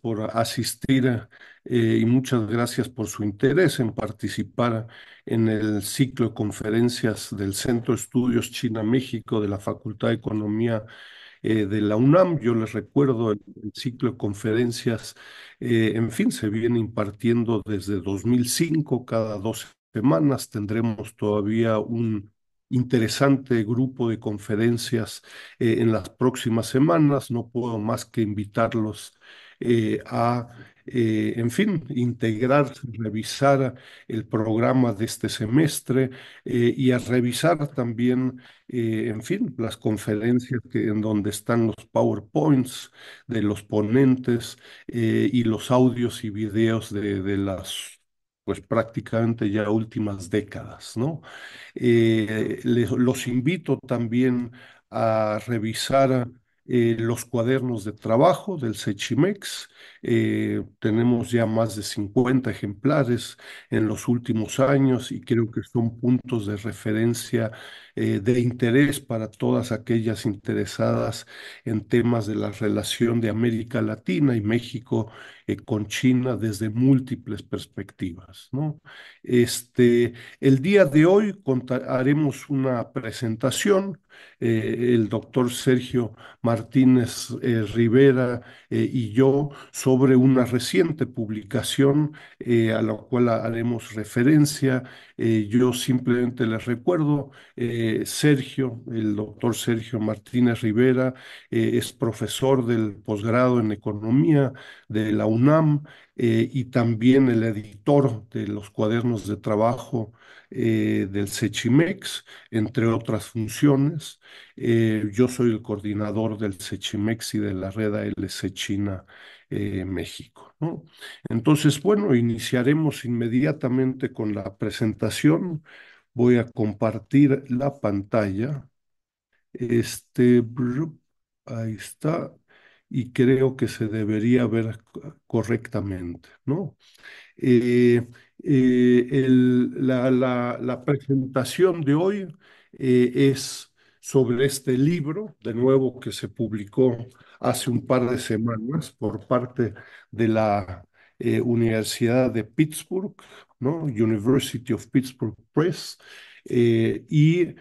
por asistir eh, y muchas gracias por su interés en participar en el ciclo de conferencias del Centro de Estudios China-México de la Facultad de Economía eh, de la UNAM. Yo les recuerdo, el, ciclo de conferencias, eh, en fin, se viene impartiendo desde 2005, cada dos semanas tendremos todavía un interesante grupo de conferencias en las próximas semanas. No puedo más que invitarlos eh, a, eh, en fin, integrar, revisar el programa de este semestre eh, y a revisar también, en fin, las conferencias que, en donde están los PowerPoints de los ponentes y los audios y videos de, las pues prácticamente ya últimas décadas, ¿no? los invito también a revisar eh, los cuadernos de trabajo del Sechimex. Eh, tenemos ya más de 50 ejemplares en los últimos años y creo que son puntos de referencia eh, de interés para todas aquellas interesadas en temas de la relación de América Latina y México con China desde múltiples perspectivas, ¿no? Este, el día de hoy haremos una presentación eh, el doctor Sergio Martínez eh, Rivera eh, y yo sobre una reciente publicación a la cual haremos referencia. yo simplemente les recuerdo, Sergio, el doctor Sergio Martínez Rivera, es profesor del posgrado en economía de la UNAM, eh, y también el editor de los cuadernos de trabajo eh, del Sechimex, entre otras funciones. Eh, yo soy el coordinador del Sechimex y de la red ALC China México. Entonces, bueno, iniciaremos inmediatamente con la presentación. Voy a compartir la pantalla. Este, ahí está y creo que se debería ver correctamente, ¿no? Eh, eh, la, presentación de hoy eh, es sobre este libro, de nuevo que se publicó hace un par de semanas por parte de la Universidad de Pittsburgh, ¿no? University of Pittsburgh Press, y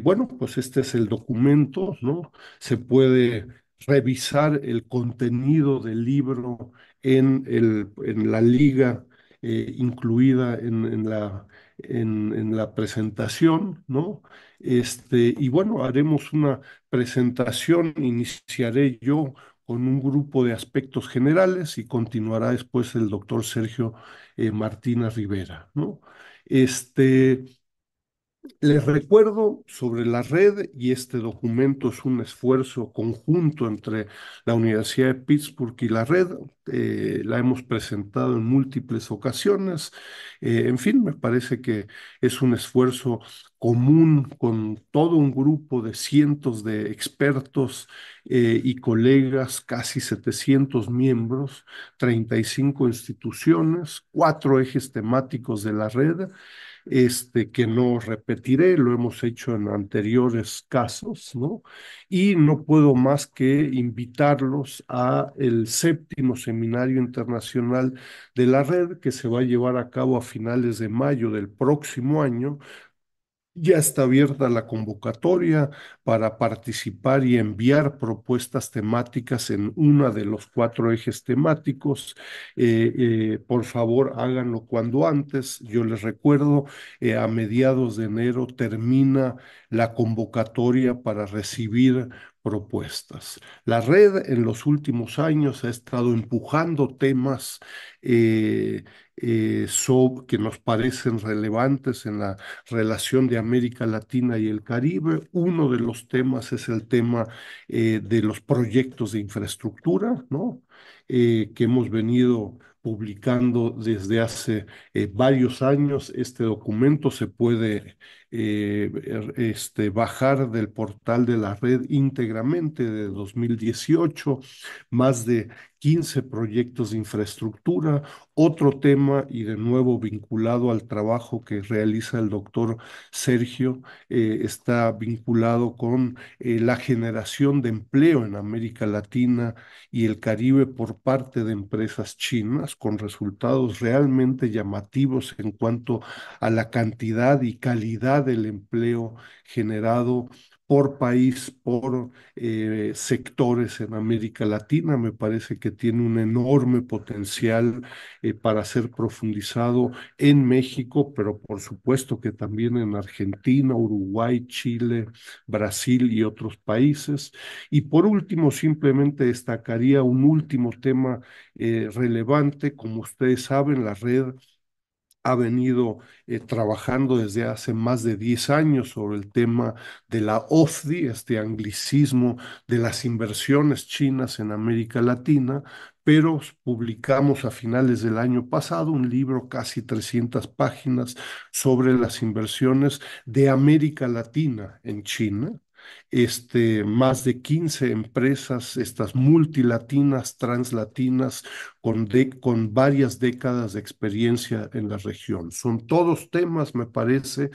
bueno, pues este es el documento, ¿no? Se puede revisar el contenido del libro en, el, en la liga eh, incluida en, la, en, la presentación, ¿no? Este, y bueno, haremos una presentación, iniciaré yo con un grupo de aspectos generales y continuará después el doctor Sergio eh, Martínez Rivera, ¿no? Este, les recuerdo sobre la red y este documento es un esfuerzo conjunto entre la Universidad de Pittsburgh y la red. Eh, la hemos presentado en múltiples ocasiones. Eh, en fin, me parece que es un esfuerzo común con todo un grupo de cientos de expertos eh, y colegas, casi 700 miembros, 35 instituciones, cuatro ejes temáticos de la red este, que no repetiré, lo hemos hecho en anteriores casos, ¿no? Y no puedo más que invitarlos a el séptimo seminario internacional de la red que se va a llevar a cabo a finales de mayo del próximo año ya está abierta la convocatoria para participar y enviar propuestas temáticas en uno de los cuatro ejes temáticos. Eh, eh, por favor, háganlo cuando antes. Yo les recuerdo, eh, a mediados de enero termina la convocatoria para recibir propuestas. La red en los últimos años ha estado empujando temas eh, eh, que nos parecen relevantes en la relación de América Latina y el Caribe. Uno de los temas es el tema eh, de los proyectos de infraestructura, ¿no? que hemos venido publicando desde hace eh, varios años. Este documento se puede eh, er, este, bajar del portal de la red íntegramente de 2018. Más de 15 proyectos de infraestructura. Otro tema, y de nuevo vinculado al trabajo que realiza el doctor Sergio, eh, está vinculado con eh, la generación de empleo en América Latina y el Caribe por parte de empresas chinas, con resultados realmente llamativos en cuanto a la cantidad y calidad del empleo generado por país, por eh, sectores en América Latina. Me parece que tiene un enorme potencial eh, para ser profundizado en México, pero por supuesto que también en Argentina, Uruguay, Chile, Brasil y otros países. Y por último, simplemente destacaría un último tema eh, relevante. Como ustedes saben, la red ha venido eh, trabajando desde hace más de 10 años sobre el tema de la OFDI, este anglicismo de las inversiones chinas en América Latina, pero publicamos a finales del año pasado un libro, casi 300 páginas, sobre las inversiones de América Latina en China este, más de 15 empresas, estas multilatinas, translatinas, con, con varias décadas de experiencia en la región. Son todos temas, me parece,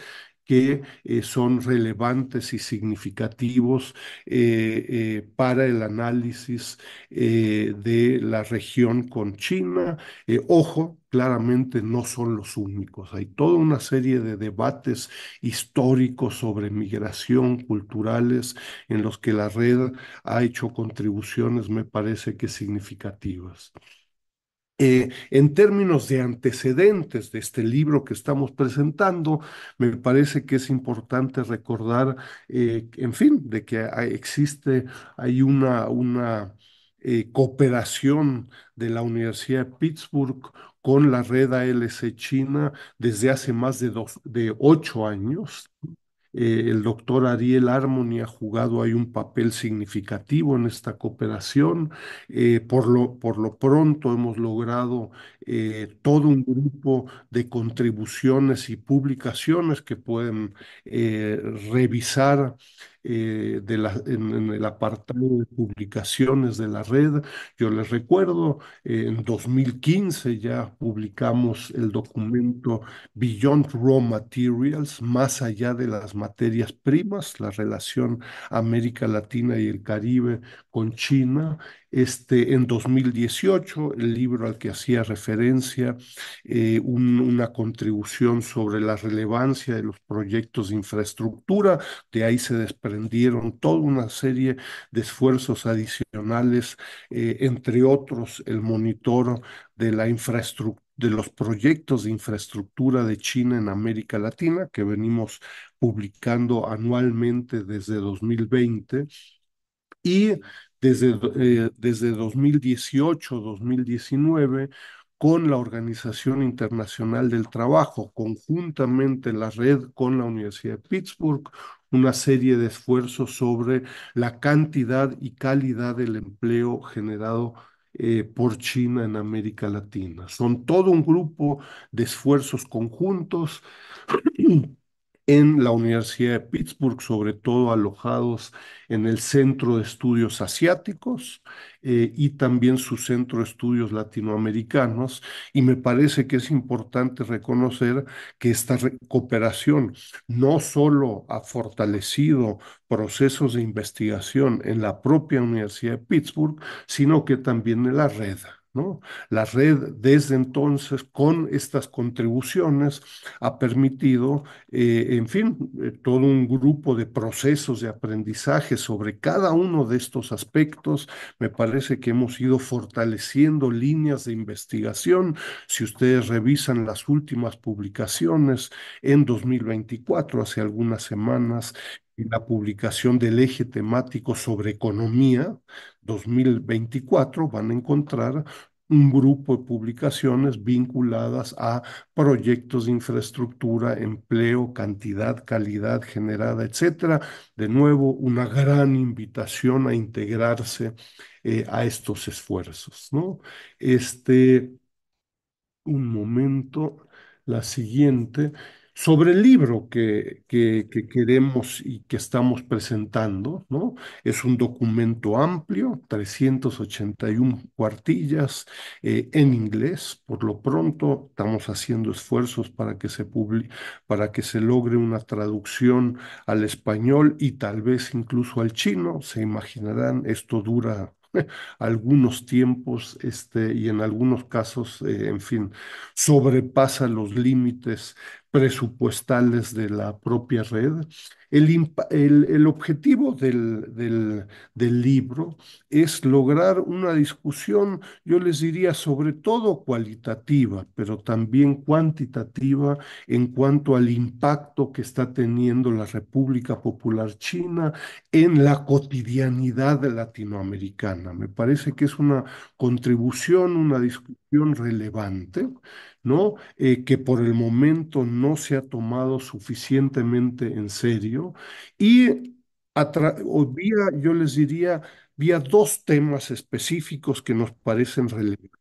que eh, son relevantes y significativos eh, eh, para el análisis de la región con China. ojo, claramente no son los únicos. Hay toda una serie de debates históricos sobre migración, culturales, en los que la red ha hecho contribuciones, me parece que significativas. Eh, en términos de antecedentes de este libro que estamos presentando, me parece que es importante recordar, eh, en fin, de que existe, hay una, eh, cooperación de la Universidad de Pittsburgh con la red ALC China desde hace más de, de ocho años eh, el doctor Ariel Harmony ha jugado ahí un papel significativo en esta cooperación. Eh, por, lo, pronto hemos logrado eh, todo un grupo de contribuciones y publicaciones que pueden revisar eh, de la, en, el apartado de publicaciones de la red. Yo les recuerdo, en 2015 ya publicamos el documento Beyond Raw Materials, más allá de las materias primas, la relación América Latina y el Caribe con China, este, en 2018, el libro al que hacía referencia, eh, una contribución sobre la relevancia de los proyectos de infraestructura, de ahí se desprendieron toda una serie de esfuerzos adicionales, eh, entre otros el monitor de la de los proyectos de infraestructura de China en América Latina que venimos publicando anualmente desde 2020 y desde, 2018-2019 eh, con la Organización Internacional del Trabajo, conjuntamente en la red con la Universidad de Pittsburgh, una serie de esfuerzos sobre la cantidad y calidad del empleo generado eh, por China en América Latina. Son todo un grupo de esfuerzos conjuntos en la Universidad de Pittsburgh, sobre todo alojados en el Centro de Estudios Asiáticos eh, y también su Centro de Estudios Latinoamericanos. Y me parece que es importante reconocer que esta cooperación no solo ha fortalecido procesos de investigación en la propia Universidad de Pittsburgh, sino que también en la red la red desde entonces, con estas contribuciones, ha permitido, eh, en fin, eh, todo un grupo de procesos de aprendizaje sobre cada uno de estos aspectos. Me parece que hemos ido fortaleciendo líneas de investigación. Si ustedes revisan las últimas publicaciones en 2024, hace algunas semanas, la publicación del eje temático sobre economía 2024 van a encontrar un grupo de publicaciones vinculadas a proyectos de infraestructura, empleo, cantidad, calidad generada, etcétera. De nuevo, una gran invitación a integrarse eh, a estos esfuerzos, ¿no? Este, un momento, la siguiente sobre el libro que, que, queremos y que estamos presentando, ¿no? Es un documento amplio, 381 cuartillas eh, en inglés. Por lo pronto estamos haciendo esfuerzos para que se publique, para que se logre una traducción al español y tal vez incluso al chino. Se imaginarán, esto dura algunos tiempos este, y en algunos casos, eh, en fin, sobrepasa los límites presupuestales de la propia red. El, el, objetivo del, del, del, libro es lograr una discusión, yo les diría, sobre todo cualitativa, pero también cuantitativa en cuanto al impacto que está teniendo la República Popular China en la cotidianidad latinoamericana. Me parece que es una contribución, una discusión relevante. ¿no? Eh, que por el momento no se ha tomado suficientemente en serio. Y vía, yo les diría, vía dos temas específicos que nos parecen relevantes.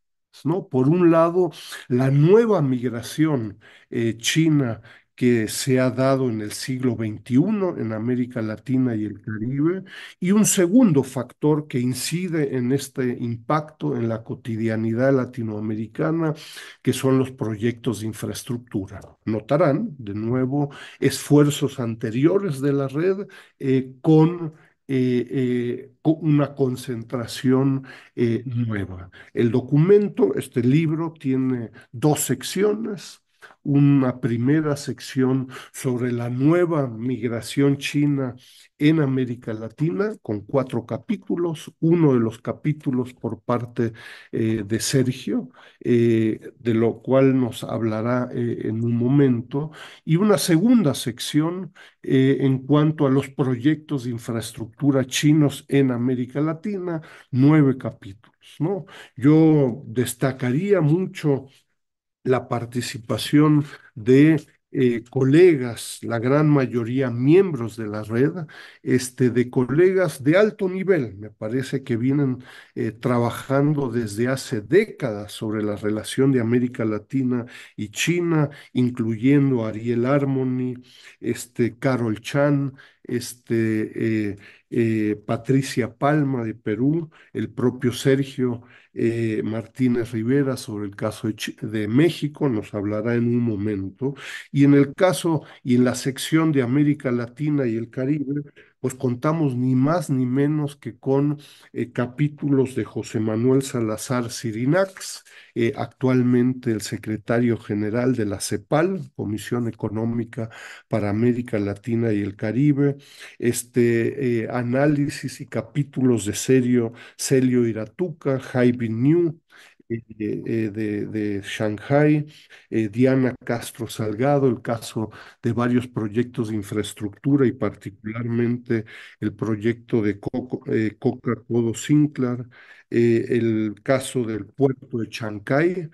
¿no? Por un lado, la nueva migración eh, china que se ha dado en el siglo XXI en América Latina y el Caribe, y un segundo factor que incide en este impacto en la cotidianidad latinoamericana, que son los proyectos de infraestructura. Notarán, de nuevo, esfuerzos anteriores de la red eh, eh, eh, con una concentración nueva. El documento, este libro, tiene dos secciones una primera sección sobre la nueva migración china en América Latina, con cuatro capítulos, uno de los capítulos por parte eh, de Sergio, eh, de lo cual nos hablará eh, en un momento, y una segunda sección en cuanto a los proyectos de infraestructura chinos en América Latina, nueve capítulos. ¿no? Yo destacaría mucho la participación de eh, colegas, la gran mayoría miembros de la red, este, de colegas de alto nivel, me parece que vienen eh, trabajando desde hace décadas sobre la relación de América Latina y China, incluyendo Ariel Harmony, este, Carol Chan, este, eh, eh, Patricia Palma de Perú, el propio Sergio eh, Martínez Rivera sobre el caso de, de México, nos hablará en un momento, y en el caso y en la sección de América Latina y el Caribe, pues contamos ni más ni menos que con eh, capítulos de José Manuel Salazar Sirinax, eh, actualmente el secretario general de la CEPAL, Comisión Económica para América Latina y el Caribe, este, eh, análisis y capítulos de Celio, Celio Iratuca, Jaime New, eh, de, de, Shanghai, eh, Diana Castro Salgado, el caso de varios proyectos de infraestructura y particularmente el proyecto de eh, Coca Codo Sinclair, el caso del puerto de Chancay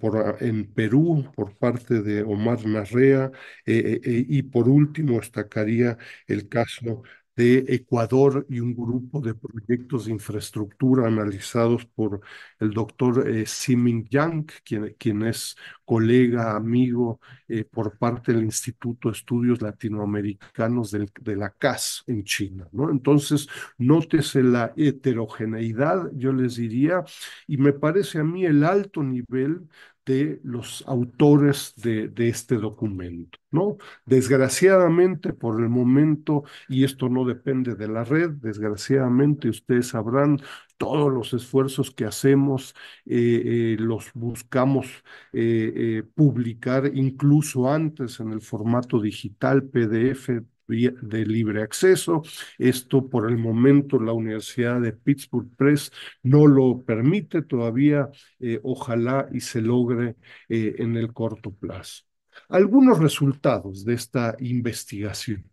por, ah, en Perú por parte de Omar Narrea y por último destacaría el caso de Ecuador y un grupo de proyectos de infraestructura analizados por el doctor eh, Siming Yang, quien, es colega, amigo eh, por parte del Instituto de Estudios Latinoamericanos de la CAS en China. ¿no? Entonces, nótese la heterogeneidad, yo les diría, y me parece a mí el alto nivel de los autores de, este documento, ¿no? Desgraciadamente, por el momento, y esto no depende de la red, desgraciadamente ustedes sabrán todos los esfuerzos que hacemos, eh, eh, los buscamos eh, publicar incluso antes en el formato digital, PDF, de libre acceso. Esto por el momento la Universidad de Pittsburgh Press no lo permite todavía, eh, ojalá y se logre eh, en el corto plazo. Algunos resultados de esta investigación,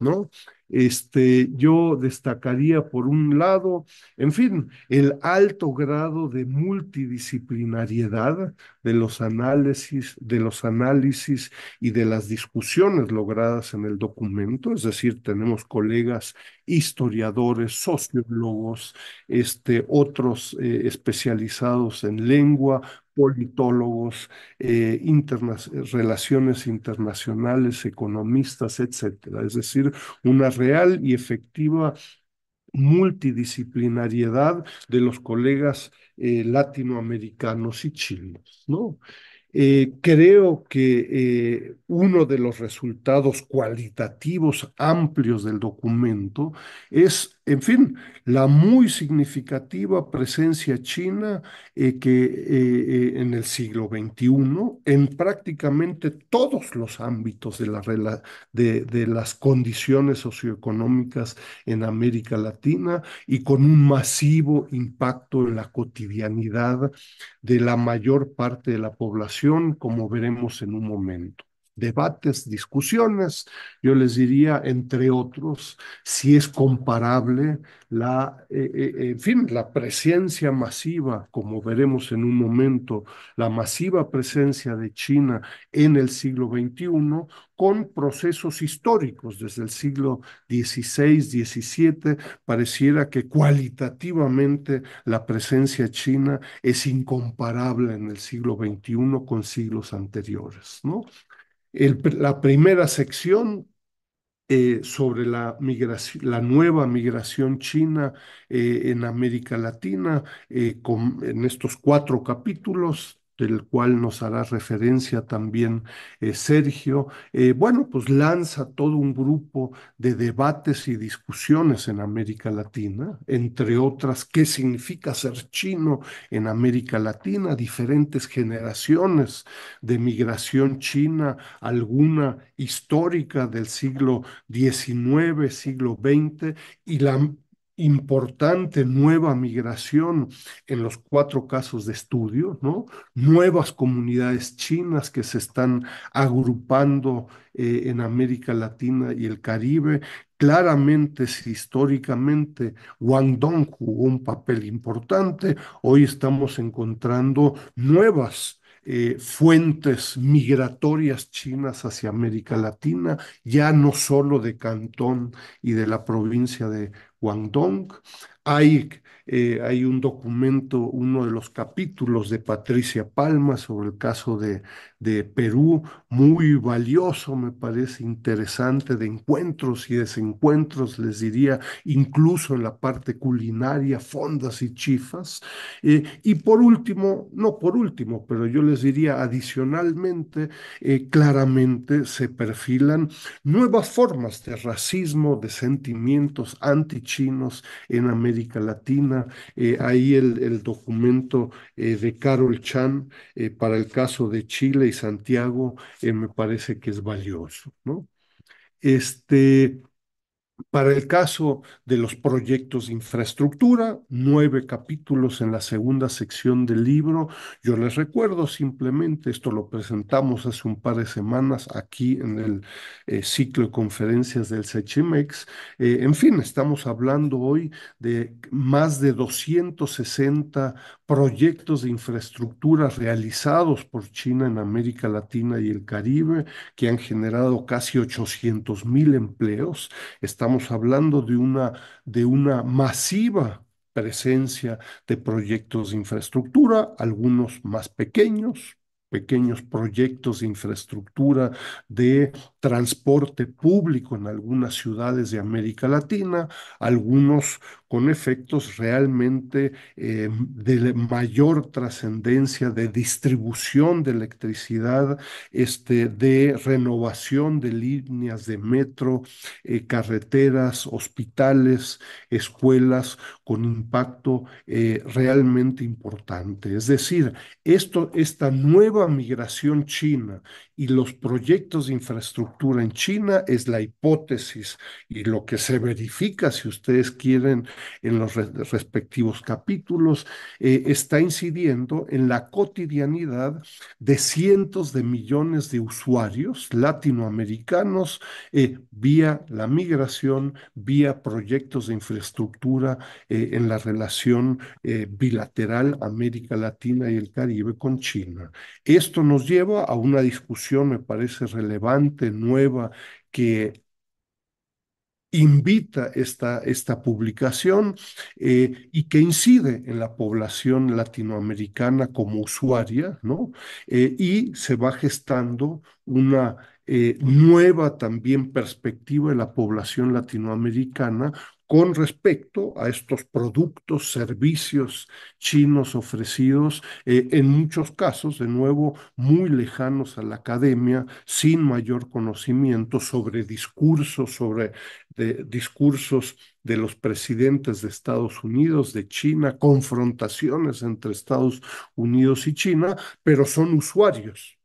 ¿no? Este, yo destacaría por un lado, en fin, el alto grado de multidisciplinariedad de los análisis, de los análisis y de las discusiones logradas en el documento, es decir, tenemos colegas historiadores, sociólogos, este, otros eh, especializados en lengua, politólogos, eh, relaciones internacionales, economistas, etcétera. Es decir, una real y efectiva multidisciplinariedad de los colegas eh, latinoamericanos y chilenos, ¿no? Eh, creo que eh, uno de los resultados cualitativos amplios del documento es, en fin, la muy significativa presencia china eh, que en el siglo XXI, en prácticamente todos los ámbitos de, la, de las condiciones socioeconómicas en América Latina y con un masivo impacto en la cotidianidad de la mayor parte de la población como veremos en un momento debates, discusiones, yo les diría, entre otros, si es comparable la, eh, eh, en fin, la presencia masiva, como veremos en un momento, la masiva presencia de China en el siglo XXI con procesos históricos desde el siglo XVI, XVII, pareciera que cualitativamente la presencia china es incomparable en el siglo XXI con siglos anteriores, ¿no? la primera sección eh, sobre la, migración, la nueva migración china eh, en América Latina, eh, en estos cuatro capítulos, del cual nos hará referencia también eh, Sergio, eh, bueno, pues lanza todo un grupo de debates y discusiones en América Latina, entre otras, qué significa ser chino en América Latina, diferentes generaciones de migración china, alguna histórica del siglo XIX, siglo XX, y la importante nueva migración en los cuatro casos de estudio, ¿no? Nuevas comunidades chinas que se están agrupando eh, en América Latina y el Caribe. Claramente, históricamente Guangdong jugó un papel importante, hoy estamos encontrando nuevas eh, fuentes migratorias chinas hacia América Latina, ya no solo de Cantón y de la provincia de Guangdong. Hay, eh, hay un documento, uno de los capítulos de Patricia Palma sobre el caso de, de Perú, muy valioso, me parece interesante, de encuentros y desencuentros, les diría, incluso en la parte culinaria, fondas y chifas. Eh, y por último, no por último, pero yo les diría adicionalmente, eh, claramente se perfilan nuevas formas de racismo, de sentimientos anti chinos en América Latina. Eh, ahí el, documento eh, de Carol Chan eh, para el caso de Chile y Santiago me parece que es valioso, ¿no? Este, para el caso de los proyectos de infraestructura, nueve capítulos en la segunda sección del libro. Yo les recuerdo simplemente, esto lo presentamos hace un par de semanas aquí en el eh, ciclo de conferencias del Sechimex. Eh, en fin, estamos hablando hoy de más de 260 proyectos de infraestructura realizados por China en América Latina y el Caribe, que han generado casi 800 mil empleos. Estamos hablando de una, de una masiva presencia de proyectos de infraestructura, algunos más pequeños, pequeños proyectos de infraestructura de transporte público en algunas ciudades de América Latina, algunos con efectos realmente eh, de mayor trascendencia de distribución de electricidad, este, de renovación de líneas de metro, eh, carreteras, hospitales, escuelas, con impacto eh, realmente importante. Es decir, esto, esta nueva migración china y los proyectos de infraestructura en China, es la hipótesis y lo que se verifica, si ustedes quieren, en los respectivos capítulos, eh, está incidiendo en la cotidianidad de cientos de millones de usuarios latinoamericanos eh, vía la migración, vía proyectos de infraestructura eh, en la relación bilateral América Latina y el Caribe con China. Esto nos lleva a una discusión, me parece relevante, nueva que invita esta, esta publicación eh, y que incide en la población latinoamericana como usuaria, ¿no? Eh, y se va gestando una eh, nueva también perspectiva de la población latinoamericana con respecto a estos productos, servicios chinos ofrecidos, eh, en muchos casos, de nuevo, muy lejanos a la academia, sin mayor conocimiento sobre discursos, sobre discursos de los presidentes de Estados Unidos, de China, confrontaciones entre Estados Unidos y China, pero son usuarios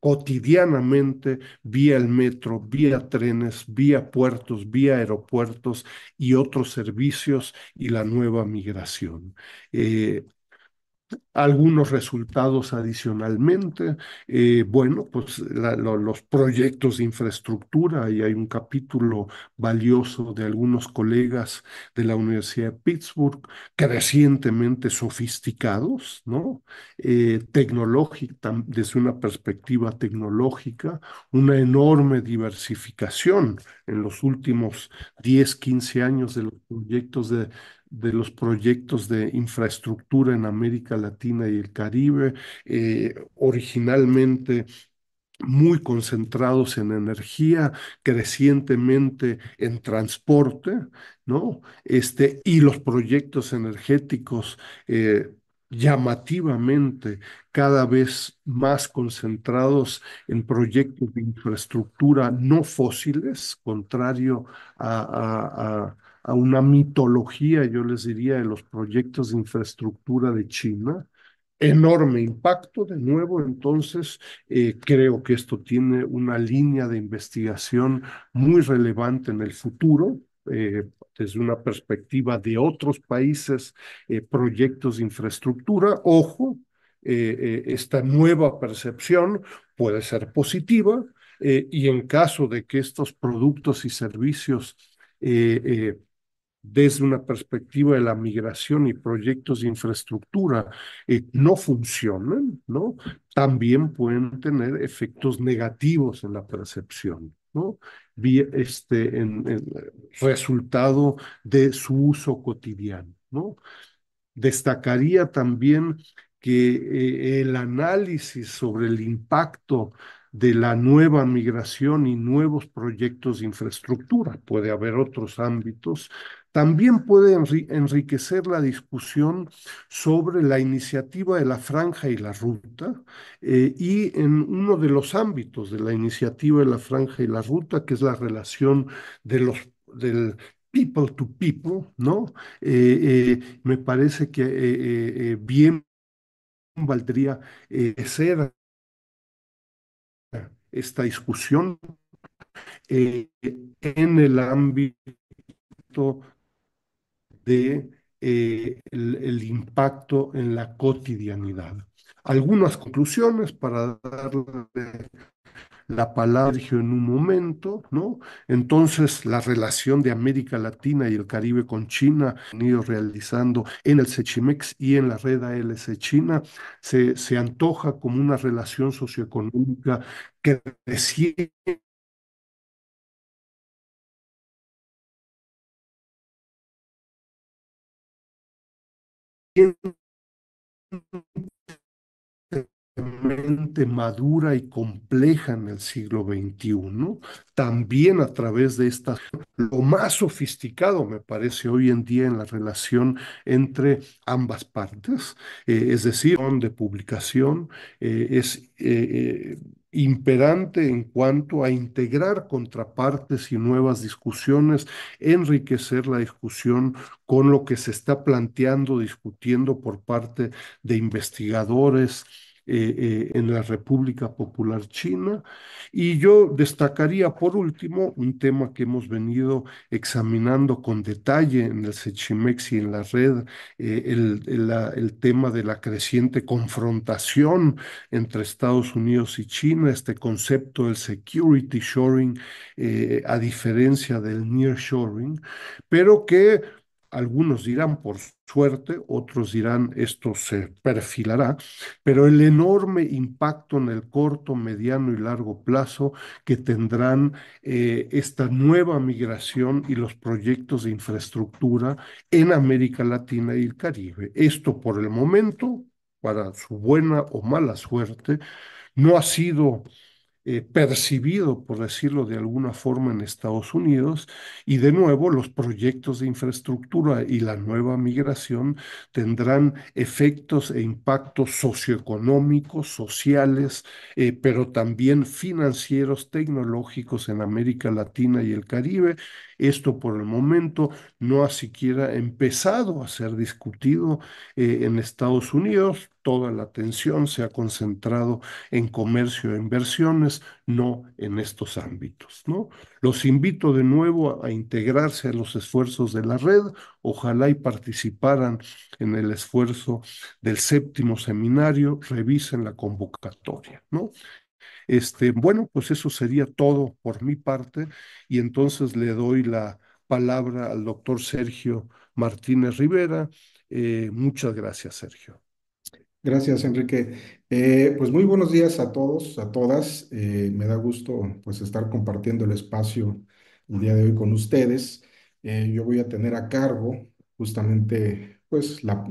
cotidianamente vía el metro, vía trenes, vía puertos, vía aeropuertos y otros servicios y la nueva migración. Eh, algunos resultados adicionalmente. Eh, bueno, pues los proyectos de infraestructura, y hay un capítulo valioso de algunos colegas de la Universidad de Pittsburgh, crecientemente sofisticados, ¿no? Eh, desde una perspectiva tecnológica, una enorme diversificación en los últimos 10, 15 años de los proyectos de de los proyectos de infraestructura en América Latina y el Caribe, eh, originalmente muy concentrados en energía, crecientemente en transporte, ¿no? Este, y los proyectos energéticos eh, llamativamente cada vez más concentrados en proyectos de infraestructura no fósiles, contrario a a una mitología, yo les diría, de los proyectos de infraestructura de China. Enorme impacto, de nuevo, entonces eh, creo que esto tiene una línea de investigación muy relevante en el futuro. Eh, desde una perspectiva de otros países, eh, proyectos de infraestructura. Ojo, esta nueva percepción puede ser positiva y en caso de que estos productos y servicios desde una perspectiva de la migración y proyectos de infraestructura no funcionan, ¿no? También pueden tener efectos negativos en la percepción, ¿no? Este, en, el resultado de su uso cotidiano, ¿no? Destacaría también que eh, el análisis sobre el impacto de la nueva migración y nuevos proyectos de infraestructura. Puede haber otros ámbitos también puede enriquecer la discusión sobre la iniciativa de la franja y la ruta eh, y en uno de los ámbitos de la iniciativa de la franja y la ruta, que es la relación de los del people to people, ¿no? Eh, eh, me parece que bien valdría ser esta discusión en el ámbito de eh, el, impacto en la cotidianidad. Algunas conclusiones para darle la palabra en un momento, ¿no? Entonces, la relación de América Latina y el Caribe con China, han ido realizando en el Sechimex y en la red ALC China, se, se antoja como una relación socioeconómica que creciente madura y compleja en el siglo XXI, también a través de esta, lo más sofisticado me parece hoy en día en la relación entre ambas partes, eh, es decir, de publicación, eh, es... Eh, imperante en cuanto a integrar contrapartes y nuevas discusiones, enriquecer la discusión con lo que se está planteando, discutiendo por parte de investigadores, eh, eh, en la República Popular China. Y yo destacaría, por último, un tema que hemos venido examinando con detalle en el Sechimex y en la red, eh, el, el, tema de la creciente confrontación entre Estados Unidos y China, este concepto del security shoring, a diferencia del near shoring, pero que algunos dirán por suerte, otros dirán esto se perfilará, pero el enorme impacto en el corto, mediano y largo plazo que tendrán eh, esta nueva migración y los proyectos de infraestructura en América Latina y el Caribe. Esto por el momento, para su buena o mala suerte, no ha sido eh, percibido, por decirlo de alguna forma, en Estados Unidos, y de nuevo los proyectos de infraestructura y la nueva migración tendrán efectos e impactos socioeconómicos, sociales, eh, pero también financieros, tecnológicos en América Latina y el Caribe, esto por el momento no ha siquiera empezado a ser discutido eh, en Estados Unidos. Toda la atención se ha concentrado en comercio e inversiones, no en estos ámbitos. ¿no? Los invito de nuevo a integrarse a los esfuerzos de la red. Ojalá y participaran en el esfuerzo del séptimo seminario. Revisen la convocatoria. ¿no? Este, bueno, pues eso sería todo por mi parte y entonces le doy la palabra al doctor Sergio Martínez Rivera. Eh, muchas gracias, Sergio. Gracias, Enrique. Eh, pues muy buenos días a todos, a todas. Eh, me da gusto pues estar compartiendo el espacio el día de hoy con ustedes. yo voy a tener a cargo justamente pues la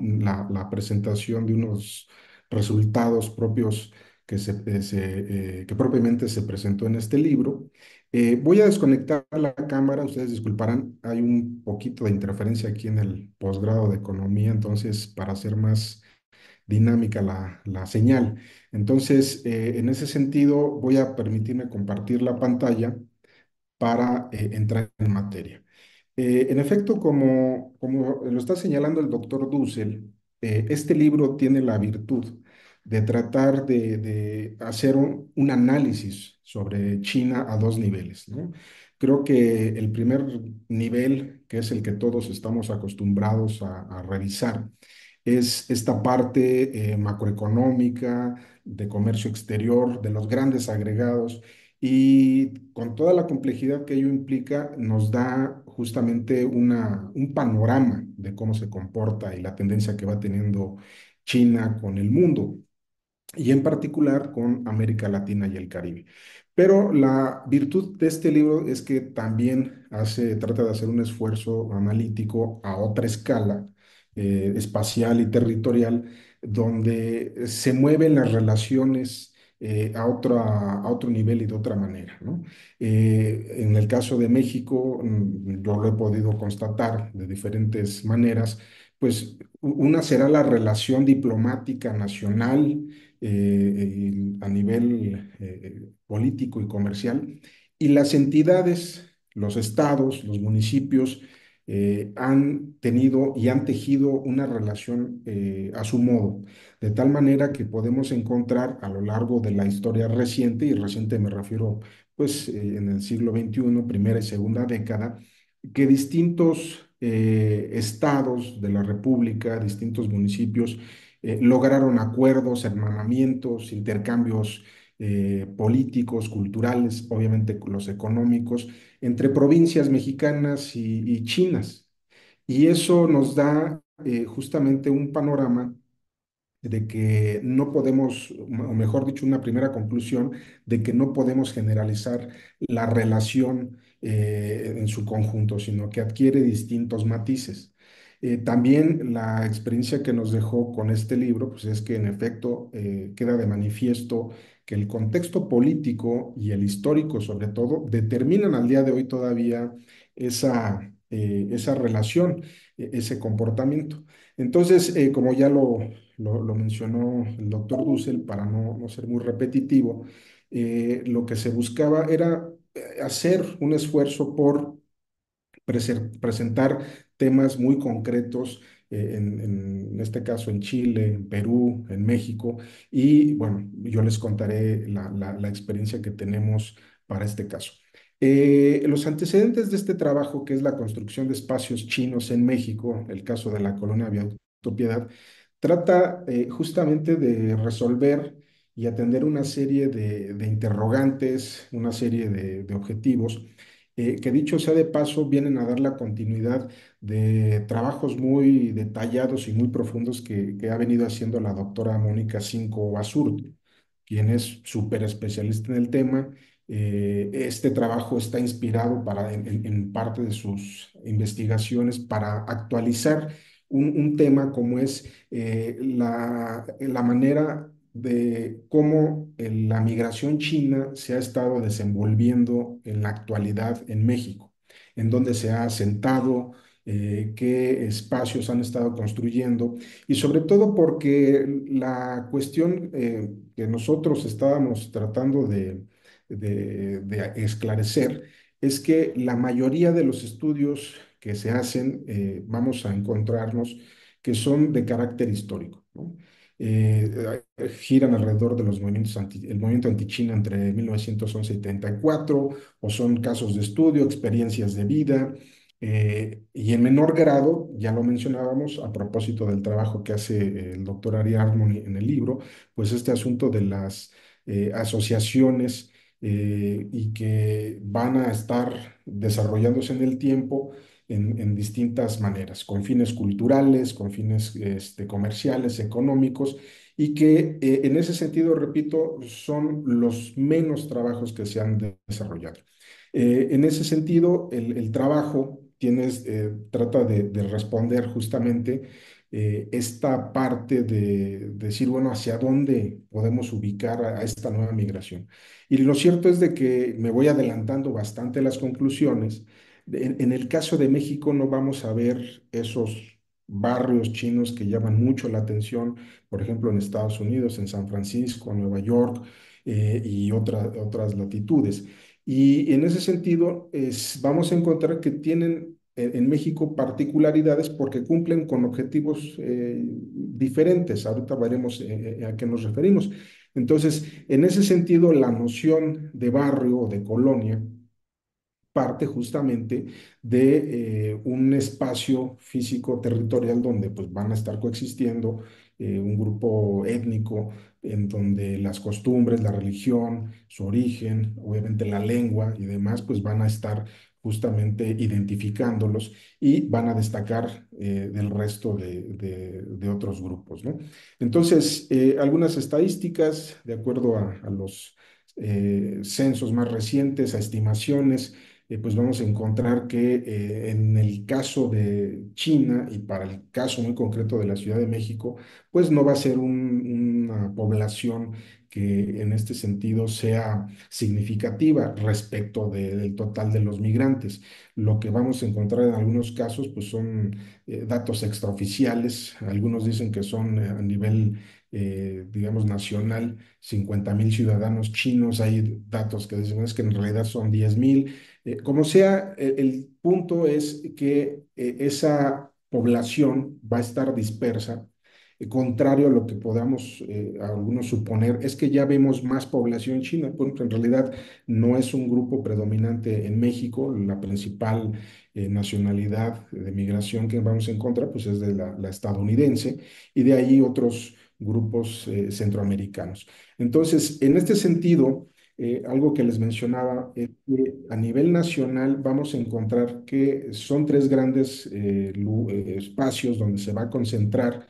presentación de unos resultados propios eh, eh, que, propiamente se presentó en este libro. Eh, voy a desconectar la cámara, ustedes disculparán, hay un poquito de interferencia aquí en el posgrado de economía, entonces para hacer más dinámica la, señal. Entonces, en ese sentido, voy a permitirme compartir la pantalla para entrar en materia. en efecto, como, como lo está señalando el doctor Dussel, este libro tiene la virtud de tratar de, hacer un, análisis sobre China a dos niveles. Creo que el primer nivel, que es el que todos estamos acostumbrados a, revisar, es esta parte eh, macroeconómica, de comercio exterior, de los grandes agregados, y con toda la complejidad que ello implica, nos da justamente una, un panorama de cómo se comporta y la tendencia que va teniendo China con el mundo y en particular con América Latina y el Caribe. Pero la virtud de este libro es que también hace, trata de hacer un esfuerzo analítico a otra escala, eh, espacial y territorial, donde se mueven las relaciones eh, a, otra, a otro nivel y de otra manera. Eh, en el caso de México, mm, yo lo he podido constatar de diferentes maneras, pues una será la relación diplomática nacional, eh, a nivel eh, político y comercial, y las entidades, los estados, los municipios, eh, han tenido y han tejido una relación a su modo, de tal manera que podemos encontrar a lo largo de la historia reciente, y reciente me refiero pues en el siglo XXI, primera y segunda década, que distintos estados de la República, distintos municipios, eh, lograron acuerdos, hermanamientos, intercambios eh, políticos, culturales, obviamente los económicos, entre provincias mexicanas y, chinas. Y eso nos da eh, justamente un panorama de que no podemos, o mejor dicho, una primera conclusión, de que no podemos generalizar la relación en su conjunto, sino que adquiere distintos matices. Eh, también la experiencia que nos dejó con este libro, pues es que en efecto eh, queda de manifiesto que el contexto político y el histórico sobre todo determinan al día de hoy todavía esa, eh, esa relación, e-, ese comportamiento. Entonces, como ya lo, lo, mencionó el doctor Dussel, para no, no ser muy repetitivo, lo que se buscaba era hacer un esfuerzo por presentar temas muy concretos, eh, en, este caso en Chile, en Perú, en México. Y bueno, yo les contaré la, experiencia que tenemos para este caso. Eh, los antecedentes de este trabajo, que es la construcción de espacios chinos en México, el caso de la colonia biotopiedad trata eh, justamente de resolver y atender una serie de, interrogantes, una serie de, de objetivos eh, que dicho sea de paso, vienen a dar la continuidad de trabajos muy detallados y muy profundos que, que ha venido haciendo la doctora Mónica Cinco Basur, quien es súper especialista en el tema. Eh, este trabajo está inspirado para, en, parte de sus investigaciones para actualizar un, tema como es eh, la, la manera de cómo eh, la migración china se ha estado desenvolviendo en la actualidad en México, en dónde se ha asentado, eh, qué espacios han estado construyendo y sobre todo porque la cuestión eh, que nosotros estábamos tratando de, esclarecer es que la mayoría de los estudios que se hacen vamos a encontrarnos que son de carácter histórico. ¿no? Eh, giran alrededor de los movimientos el movimiento anti-China entre 1911 y o son casos de estudio, experiencias de vida, eh, y en menor grado, ya lo mencionábamos a propósito del trabajo que hace el doctor Ari Armoni en el libro, pues este asunto de las eh, asociaciones y que van a estar desarrollándose en el tiempo en, distintas maneras, con fines culturales, con fines este, comerciales, económicos, y que eh, en ese sentido, repito, son los menos trabajos que se han desarrollado. Eh, en ese sentido, el, trabajo tienes, eh, trata de, responder justamente esta parte de, decir, bueno, hacia dónde podemos ubicar a esta nueva migración. Y lo cierto es de que me voy adelantando bastante las conclusiones. En, el caso de México no vamos a ver esos barrios chinos que llaman mucho la atención, por ejemplo, en Estados Unidos, en San Francisco, Nueva York eh, y otras otras latitudes. Y en ese sentido, vamos a encontrar que tienen en, México particularidades porque cumplen con objetivos eh, diferentes. Ahorita veremos eh, a qué nos referimos. Entonces, en ese sentido, la noción de barrio o de colonia parte justamente de eh, un espacio físico territorial donde pues, van a estar coexistiendo eh, un grupo étnico en donde las costumbres, la religión, su origen, obviamente la lengua y demás, pues van a estar justamente identificándolos y van a destacar eh, del resto de, otros grupos. Entonces, algunas estadísticas, de acuerdo a, los censos más recientes, a estimaciones, eh, pues vamos a encontrar que eh, en el caso de China y para el caso muy concreto de la Ciudad de México, pues no va a ser una población que en este sentido sea significativa respecto del total de los migrantes. Lo que vamos a encontrar en algunos casos pues son eh, datos extraoficiales, algunos dicen que son a nivel eh, digamos, nacional, 50 mil ciudadanos chinos, hay datos que dicen que en realidad son 10 mil. Eh, como sea, e, el, punto es que eh, esa población va a estar dispersa. Contrario a lo que podamos algunos suponer, es que ya vemos más población china, porque en realidad no es un grupo predominante en México, la principal nacionalidad de migración que vamos en contra, pues es de la, la estadounidense, y de ahí otros grupos eh, centroamericanos. Entonces, en este sentido, eh, algo que les mencionaba, es que a nivel nacional vamos a encontrar que son tres grandes eh, espacios donde se va a concentrar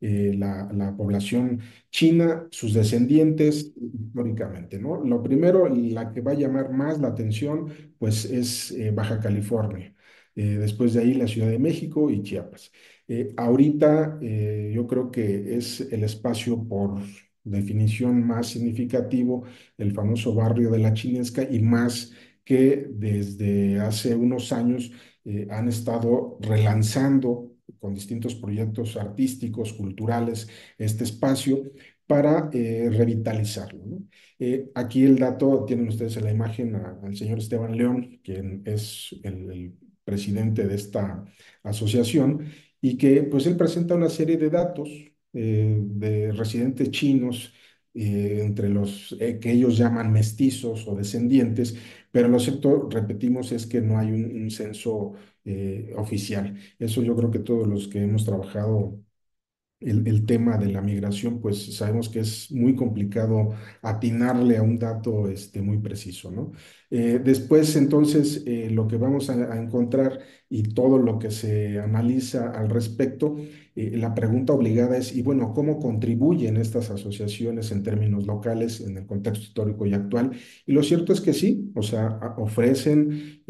la, población china, sus descendientes históricamente, ¿no? Lo primero, la que va a llamar más la atención, pues es Baja California. después de ahí la Ciudad de México y Chiapas. Eh, ahorita eh, yo creo que es el espacio por definición más significativo, el famoso barrio de la Chinesca y más que desde hace unos años eh, han estado relanzando con distintos proyectos artísticos, culturales, este espacio para revitalizarlo. aquí el dato, tienen ustedes en la imagen al señor Esteban León, quien es el presidente de esta asociación, y que pues él presenta una serie de datos eh, de residentes chinos eh, entre los eh, que ellos llaman mestizos o descendientes, pero lo cierto, repetimos, es que no hay un censo oficial. Eso yo creo que todos los que hemos trabajado el, tema de la migración, pues sabemos que es muy complicado atinarle a un dato este, muy preciso, ¿no? Eh, después, entonces, eh, lo que vamos a, encontrar y todo lo que se analiza al respecto, eh, la pregunta obligada es, y bueno, ¿cómo contribuyen estas asociaciones en términos locales, en el contexto histórico y actual? Y lo cierto es que sí, o sea, ofrecen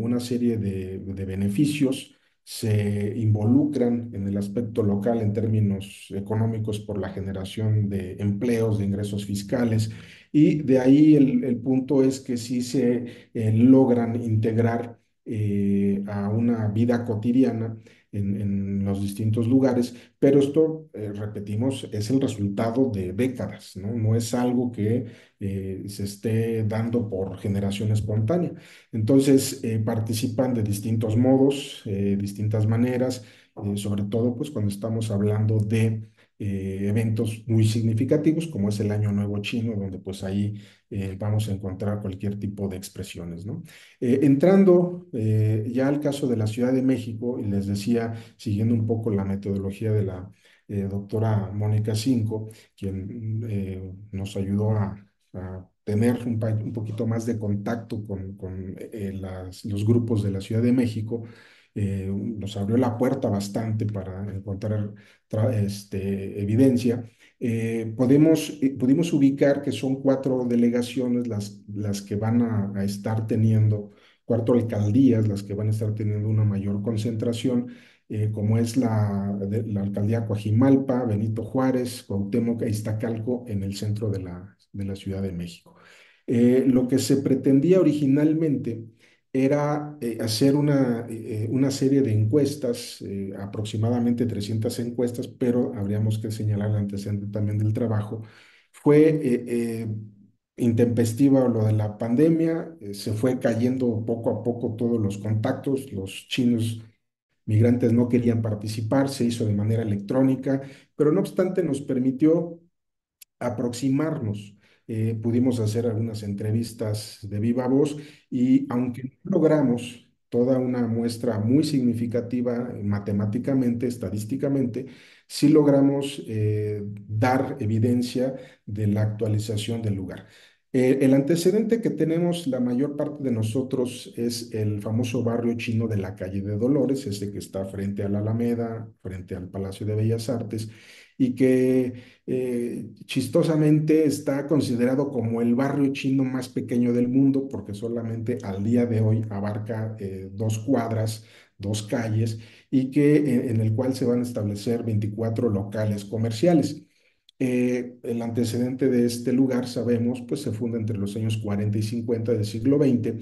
una serie de beneficios se involucran en el aspecto local en términos económicos por la generación de empleos, de ingresos fiscales, y de ahí el, punto es que sí se eh, logran integrar eh, a una vida cotidiana en, los distintos lugares, pero esto, eh, repetimos, es el resultado de décadas, ¿no? es algo que eh, se esté dando por generación espontánea. Entonces, eh, participan de distintos modos, distintas maneras, sobre todo pues cuando estamos hablando de eh, eventos muy significativos, como es el Año Nuevo Chino, donde pues ahí eh, vamos a encontrar cualquier tipo de expresiones, eh, entrando ya al caso de la Ciudad de México, y les decía, siguiendo un poco la metodología de la doctora Mónica Cinco, quien nos ayudó a, tener un, poquito más de contacto con, los grupos de la Ciudad de México, eh, nos abrió la puerta bastante para encontrar este, evidencia, eh, podemos, eh, pudimos ubicar que son cuatro delegaciones las, las que van a, estar teniendo, cuatro alcaldías las que van a estar teniendo una mayor concentración, como es la, alcaldía Coajimalpa, Benito Juárez, Cuauhtémoc e Iztacalco en el centro de la, de la Ciudad de México. lo que se pretendía originalmente era eh, hacer una, eh, una, serie de encuestas, eh, aproximadamente 300 encuestas, pero habríamos que señalar el antecedente también del trabajo. Fue intempestiva lo de la pandemia, se fue cayendo poco a poco todos los contactos, los chinos migrantes no querían participar, se hizo de manera electrónica, pero no obstante nos permitió aproximarnos eh, pudimos hacer algunas entrevistas de viva voz y aunque no logramos toda una muestra muy significativa matemáticamente, estadísticamente, sí logramos eh, dar evidencia de la actualización del lugar. Eh, el antecedente que tenemos la mayor parte de nosotros es el famoso barrio chino de la calle de Dolores, ese que está frente a la Alameda, frente al Palacio de Bellas Artes, y que eh, chistosamente está considerado como el barrio chino más pequeño del mundo porque solamente al día de hoy abarca eh, dos cuadras, dos calles y que eh, en el cual se van a establecer 24 locales comerciales. el antecedente de este lugar, sabemos, pues se funda entre los años 40 y 50 del siglo XX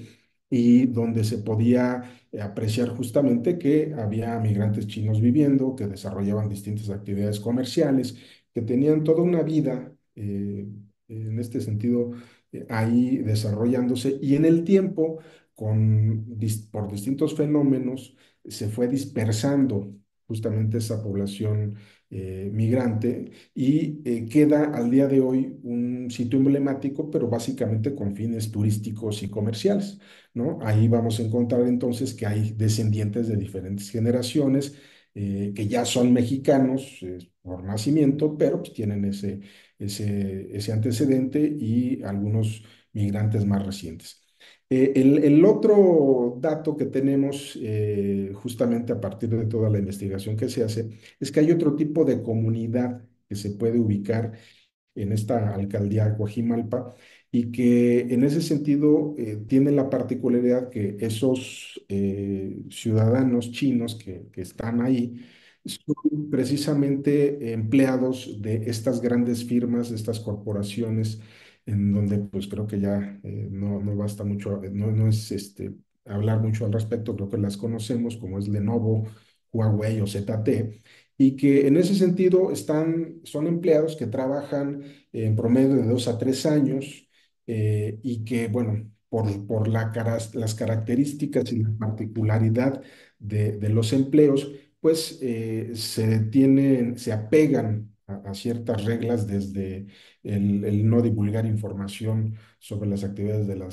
y donde se podía eh, apreciar justamente que había migrantes chinos viviendo, que desarrollaban distintas actividades comerciales, que tenían toda una vida eh, en este sentido eh, ahí desarrollándose y en el tiempo, por distintos fenómenos, se fue dispersando justamente esa población eh, migrante y eh, queda al día de hoy un sitio emblemático, pero básicamente con fines turísticos y comerciales, ¿no? Ahí vamos a encontrar entonces que hay descendientes de diferentes generaciones eh, que ya son mexicanos por nacimiento, pero pues, tienen ese, ese, ese antecedente y algunos migrantes más recientes. Eh, el, otro dato que tenemos eh, justamente a partir de toda la investigación que se hace es que hay otro tipo de comunidad que se puede ubicar en esta alcaldía Guajimalpa y que en ese sentido eh, tiene la particularidad que esos ciudadanos chinos que, que están ahí, son precisamente empleados de estas grandes firmas, de estas corporaciones en donde pues creo que ya eh, no, basta mucho, no, es este, hablar mucho al respecto, creo que las conocemos como es Lenovo, Huawei o ZT, y que en ese sentido están, son empleados que trabajan en promedio de dos a tres años eh, y que, bueno, por, por las características y la particularidad de, los empleos, pues eh, se tienen, se apegan a ciertas reglas desde el, no divulgar información sobre las actividades de, la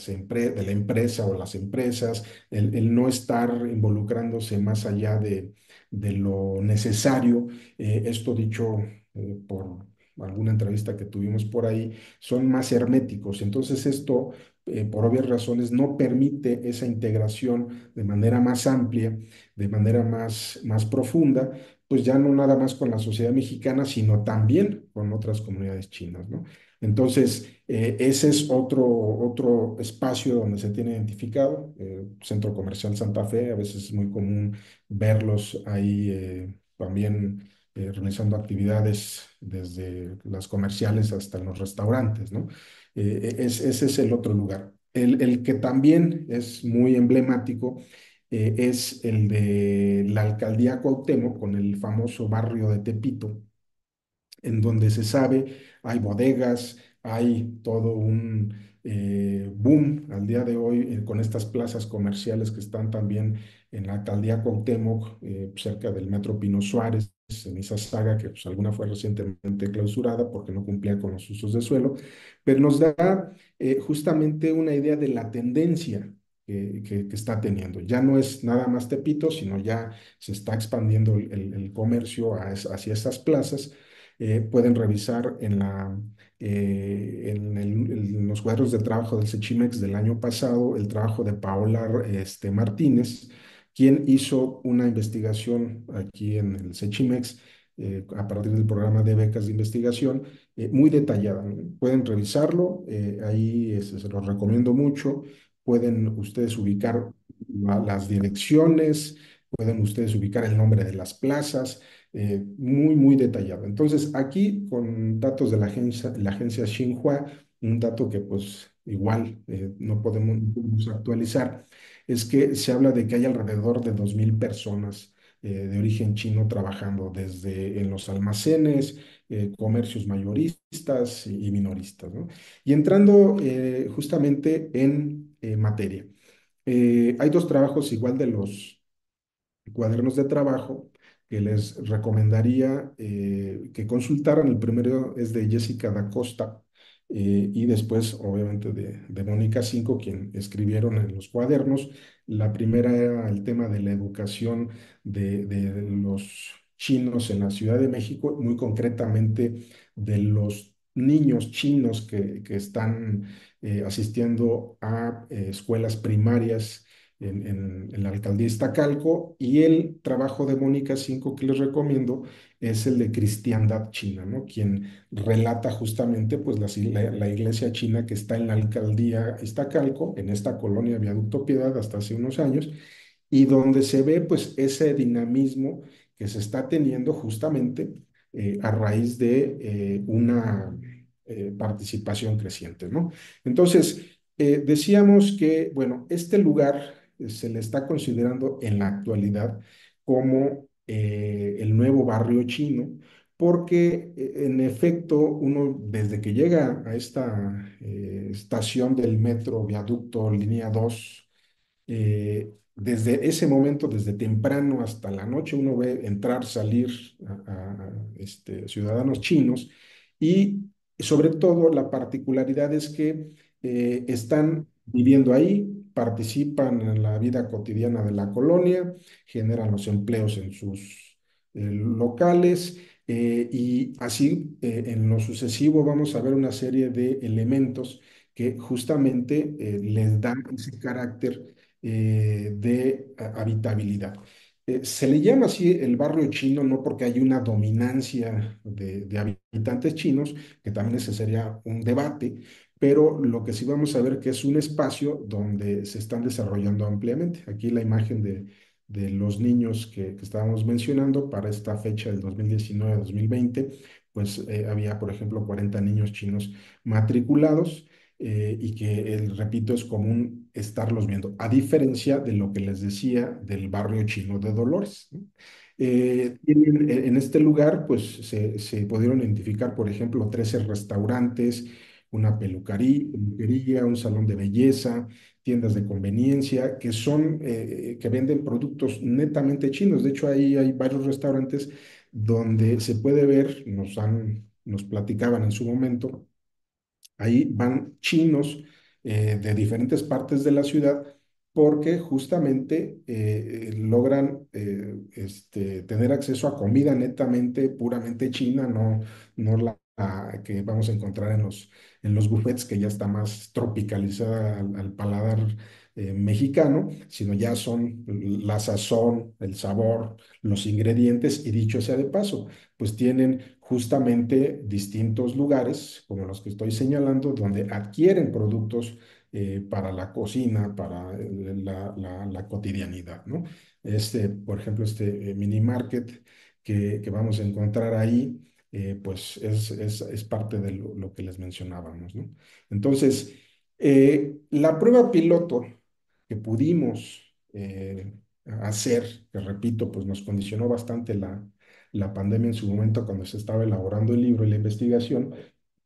empresa o las empresas, el, no estar involucrándose más allá de, lo necesario. Eh, esto dicho eh, por alguna entrevista que tuvimos por ahí, son más herméticos. Entonces esto, eh, por obvias razones, no permite esa integración de manera más amplia, de manera más, más profunda, pues ya no nada más con la sociedad mexicana, sino también con otras comunidades chinas, ¿no? Entonces, eh, ese es otro, otro espacio donde se tiene identificado, eh, Centro Comercial Santa Fe, a veces es muy común verlos ahí eh, también realizando actividades desde las comerciales hasta los restaurantes, ¿no? E, ese es el otro lugar. El, el que también es muy emblemático eh, es el de la alcaldía Cuauhtémoc con el famoso barrio de Tepito, en donde se sabe hay bodegas, hay todo un eh, boom al día de hoy eh, con estas plazas comerciales que están también en la alcaldía Cuauhtémoc, cerca del metro Pino Suárez, en esa saga que pues, alguna fue recientemente clausurada porque no cumplía con los usos de suelo, pero nos da justamente una idea de la tendencia que, está teniendo. Ya no es nada más Tepito, sino ya se está expandiendo el, comercio hacia esas plazas. Eh, pueden revisar en, la, eh, en, los cuadros de trabajo del Sechimex del año pasado el trabajo de Paola este, Martínez, quien hizo una investigación aquí en el Sechimex eh, a partir del programa de becas de investigación, muy detallada. Pueden revisarlo, ahí se, este, se los recomiendo mucho pueden ustedes ubicar las direcciones, pueden ustedes ubicar el nombre de las plazas, eh, muy, muy detallado. Entonces, aquí con datos de la agencia, la agencia Xinhua, un dato que pues igual eh, no podemos, actualizar, es que se habla de que hay alrededor de 2.000 personas eh, de origen chino trabajando desde en los almacenes, comercios mayoristas y minoristas. ¿no? Y entrando justamente en eh, materia. Eh, hay dos trabajos igual de los cuadernos de trabajo que les recomendaría eh, que consultaran. El primero es de Jessica da Costa y después, obviamente, de, Mónica Cinco, quien escribieron en los cuadernos. La primera era el tema de la educación de, los chinos en la Ciudad de México, muy concretamente de los niños chinos que, que están eh, asistiendo a eh, escuelas primarias en, la alcaldía Iztacalco y el trabajo de Mónica Cinco que les recomiendo es el de Cristiandad China, ¿no? quien relata justamente pues, la, la, iglesia china que está en la alcaldía Iztacalco, en esta colonia Viaducto Piedad hasta hace unos años, y donde se ve pues, ese dinamismo que se está teniendo justamente eh, a raíz de una eh, participación creciente, ¿no? Entonces, eh, decíamos que, bueno, este lugar eh, se le está considerando en la actualidad como el nuevo barrio chino, porque en efecto uno desde que llega a esta estación del metro viaducto línea 2, desde ese momento, desde temprano hasta la noche, uno ve entrar, salir a, este, ciudadanos chinos y sobre todo la particularidad es que eh, están viviendo ahí, participan en la vida cotidiana de la colonia, generan los empleos en sus eh, locales eh, y así en lo sucesivo vamos a ver una serie de elementos que justamente les dan ese carácter de habitabilidad. Eh, se le llama así el barrio chino, no porque hay una dominancia de, habitantes chinos, que también ese sería un debate, pero lo que sí vamos a ver que es un espacio donde se están desarrollando ampliamente. Aquí la imagen de, los niños que, estábamos mencionando para esta fecha del 2019-2020, pues eh, había, por ejemplo, 40 niños chinos matriculados eh, y que, el repito, es común estarlos viendo, a diferencia de lo que les decía del barrio chino de Dolores. Eh, eh, en, este lugar, pues se, pudieron identificar, por ejemplo, 13 restaurantes, una peluquería, un salón de belleza, tiendas de conveniencia, que son, eh, que venden productos netamente chinos. De hecho, ahí hay varios restaurantes donde se puede ver, nos han, nos platicaban en su momento, ahí van chinos eh, de diferentes partes de la ciudad porque justamente eh, logran eh, este, tener acceso a comida netamente, puramente china, no, no la, que vamos a encontrar en los, en los buffets, que ya está más tropicalizada al paladar eh, mexicano, sino ya son la sazón, el sabor, los ingredientes y dicho sea de paso, pues tienen justamente distintos lugares, como los que estoy señalando, donde adquieren productos eh, para la cocina, para eh, la, cotidianidad, ¿no? Este, por ejemplo, este mini market que, vamos a encontrar ahí, pues es, es, parte de lo, que les mencionábamos, ¿no? Entonces, la prueba piloto que pudimos eh, hacer, que repito, pues nos condicionó bastante la, la pandemia en su momento cuando se estaba elaborando el libro y la investigación,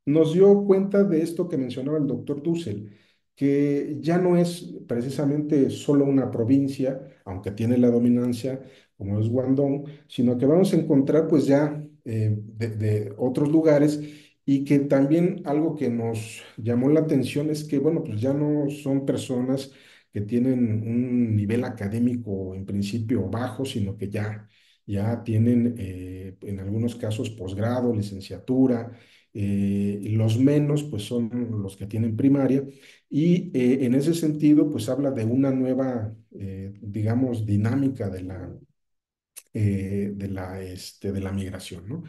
nos dio cuenta de esto que mencionaba el doctor Dussel, que ya no es precisamente solo una provincia, aunque tiene la dominancia, como es Guangdong, sino que vamos a encontrar pues ya eh, de, de, otros lugares y que también algo que nos llamó la atención es que, bueno, pues ya no son personas que tienen un nivel académico en principio bajo, sino que ya, ya tienen eh, en algunos casos posgrado, licenciatura, eh, los menos pues son los que tienen primaria y eh, en ese sentido pues habla de una nueva, digamos, dinámica de la, de este, de la migración, ¿no?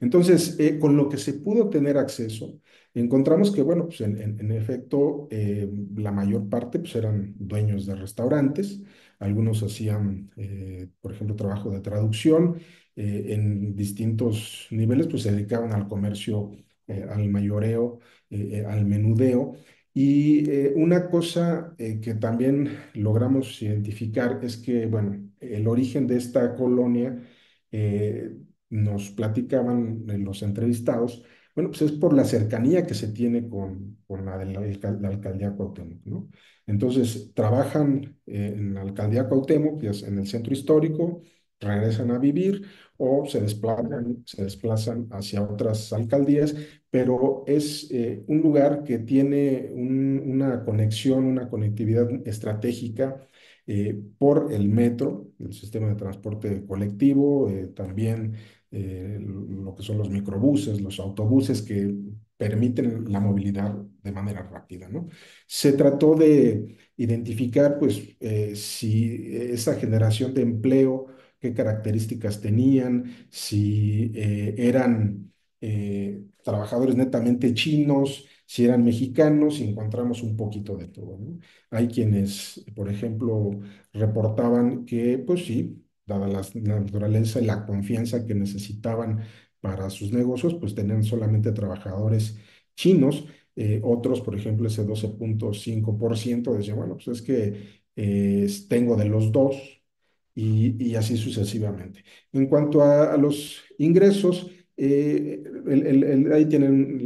Entonces, con lo que se pudo tener acceso, encontramos que, bueno, pues en, efecto, eh, la mayor parte pues eran dueños de restaurantes, algunos hacían, eh, por ejemplo, trabajo de traducción, eh, en distintos niveles, pues se dedicaban al comercio, al mayoreo, al menudeo. Y una cosa que también logramos identificar es que, bueno, el origen de esta colonia, nos platicaban los entrevistados, bueno, pues es por la cercanía que se tiene con, la, alcaldía Cuauhtémoc, ¿no? Entonces, trabajan eh, en la alcaldía Cuauhtémoc, que es en el centro histórico, regresan a vivir o se desplazan, se desplazan hacia otras alcaldías, pero es eh, un lugar que tiene una conexión, una conectividad estratégica eh, por el metro, el sistema de transporte colectivo, también eh, lo que son los microbuses, los autobuses que permiten la movilidad de manera rápida. ¿no? Se trató de identificar pues, eh, si esa generación de empleo, qué características tenían, si eh, eran trabajadores netamente chinos, si eran mexicanos, encontramos un poquito de todo. Hay quienes, por ejemplo, reportaban que, pues sí, dada la naturaleza y la confianza que necesitaban para sus negocios, pues tenían solamente trabajadores chinos. Eh, otros, por ejemplo, ese 12.5% decían, bueno, pues es que eh, tengo de los dos y, así sucesivamente. En cuanto a, los ingresos, eh, ahí tienen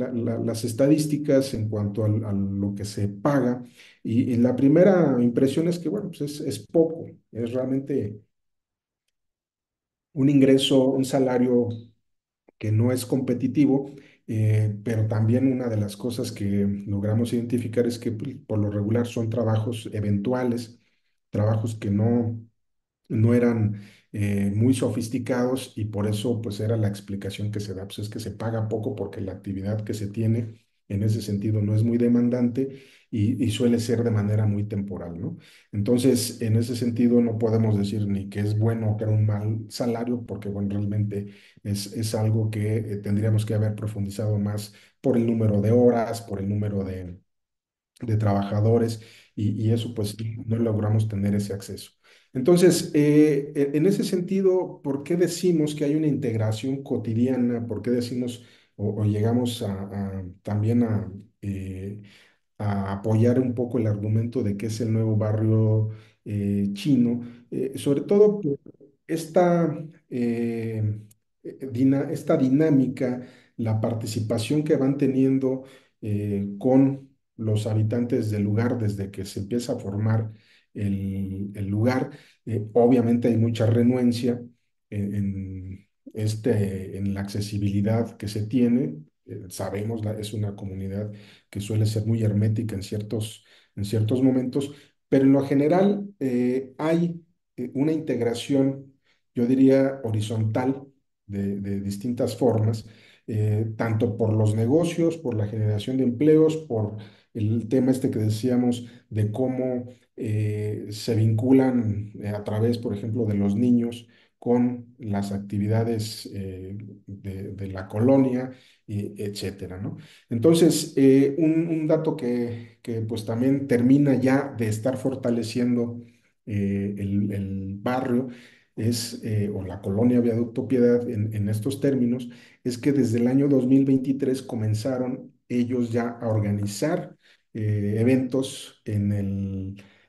las estadísticas en cuanto a, lo que se paga. Y, la primera impresión es que, bueno, pues es poco, es realmente un ingreso, un salario que no es competitivo, eh, pero también una de las cosas que logramos identificar es que pues, por lo regular son trabajos eventuales, trabajos que no, no eran eh, muy sofisticados y por eso pues era la explicación que se da, pues, es que se paga poco porque la actividad que se tiene en ese sentido no es muy demandante y, suele ser de manera muy temporal, ¿no? Entonces, en ese sentido no podemos decir ni que es bueno o que era un mal salario, porque bueno, realmente es, es algo que eh, tendríamos que haber profundizado más por el número de horas, por el número de, de trabajadores y, eso pues no logramos tener ese acceso. Entonces, eh, en ese sentido, ¿por qué decimos que hay una integración cotidiana? ¿Por qué decimos o, llegamos a, también eh, a, apoyar un poco el argumento de que es el nuevo barrio eh, chino, eh, sobre todo por esta, dinámica, la participación que van teniendo con los habitantes del lugar desde que se empieza a formar el, lugar. obviamente hay mucha renuencia en, este, en la accesibilidad que se tiene. Eh, sabemos, que es una comunidad que suele ser muy hermética en ciertos, en ciertos momentos, pero en lo general eh, hay eh, una integración, yo diría, horizontal de, distintas formas, tanto por los negocios, por la generación de empleos, por el tema este que decíamos de cómo se vinculan a través, por ejemplo, de los niños con las actividades eh, de, la colonia, etcétera, ¿no? Entonces, eh, un, dato que, pues también termina ya de estar fortaleciendo eh, el, barrio es, o la colonia Viaducto Piedad en, estos términos, es que desde el año 2023 comenzaron ellos ya a organizar eventos en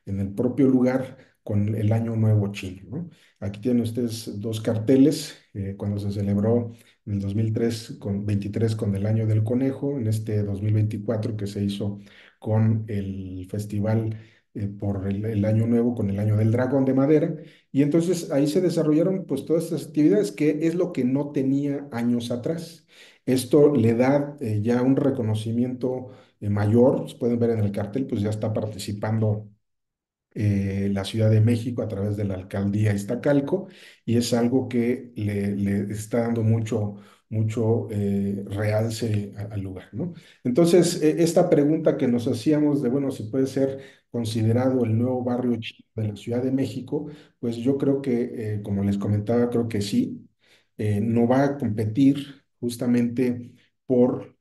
el propio lugar, con el Año Nuevo Chile, ¿no? Aquí tienen ustedes dos carteles, eh, cuando se celebró en el 2003 con 23 con el Año del Conejo, en este 2024 que se hizo con el festival eh, por el, Año Nuevo, con el Año del Dragón de Madera, y entonces ahí se desarrollaron pues todas estas actividades que es lo que no tenía años atrás. Esto le da eh, ya un reconocimiento mayor, pueden ver en el cartel, pues ya está participando eh, la Ciudad de México a través de la alcaldía Iztacalco y es algo que le, está dando mucho, mucho eh, realce al lugar, ¿no? Entonces, e, esta pregunta que nos hacíamos de, bueno, si puede ser considerado el nuevo barrio chino de la Ciudad de México, pues yo creo que, eh, como les comentaba, creo que sí, no va a competir justamente por,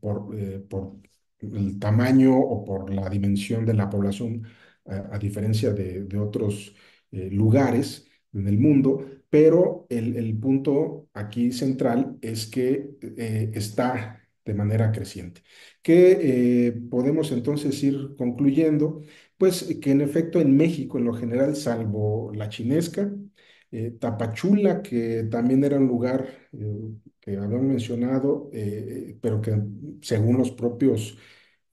por, por el tamaño o por la dimensión de la población a, diferencia de, otros eh, lugares en el mundo, pero el, punto aquí central es que eh, está de manera creciente. ¿Qué eh, podemos entonces ir concluyendo? Pues que en efecto en México, en lo general, salvo la chinesca, Tapachula, que también era un lugar que habían mencionado, pero que según los propios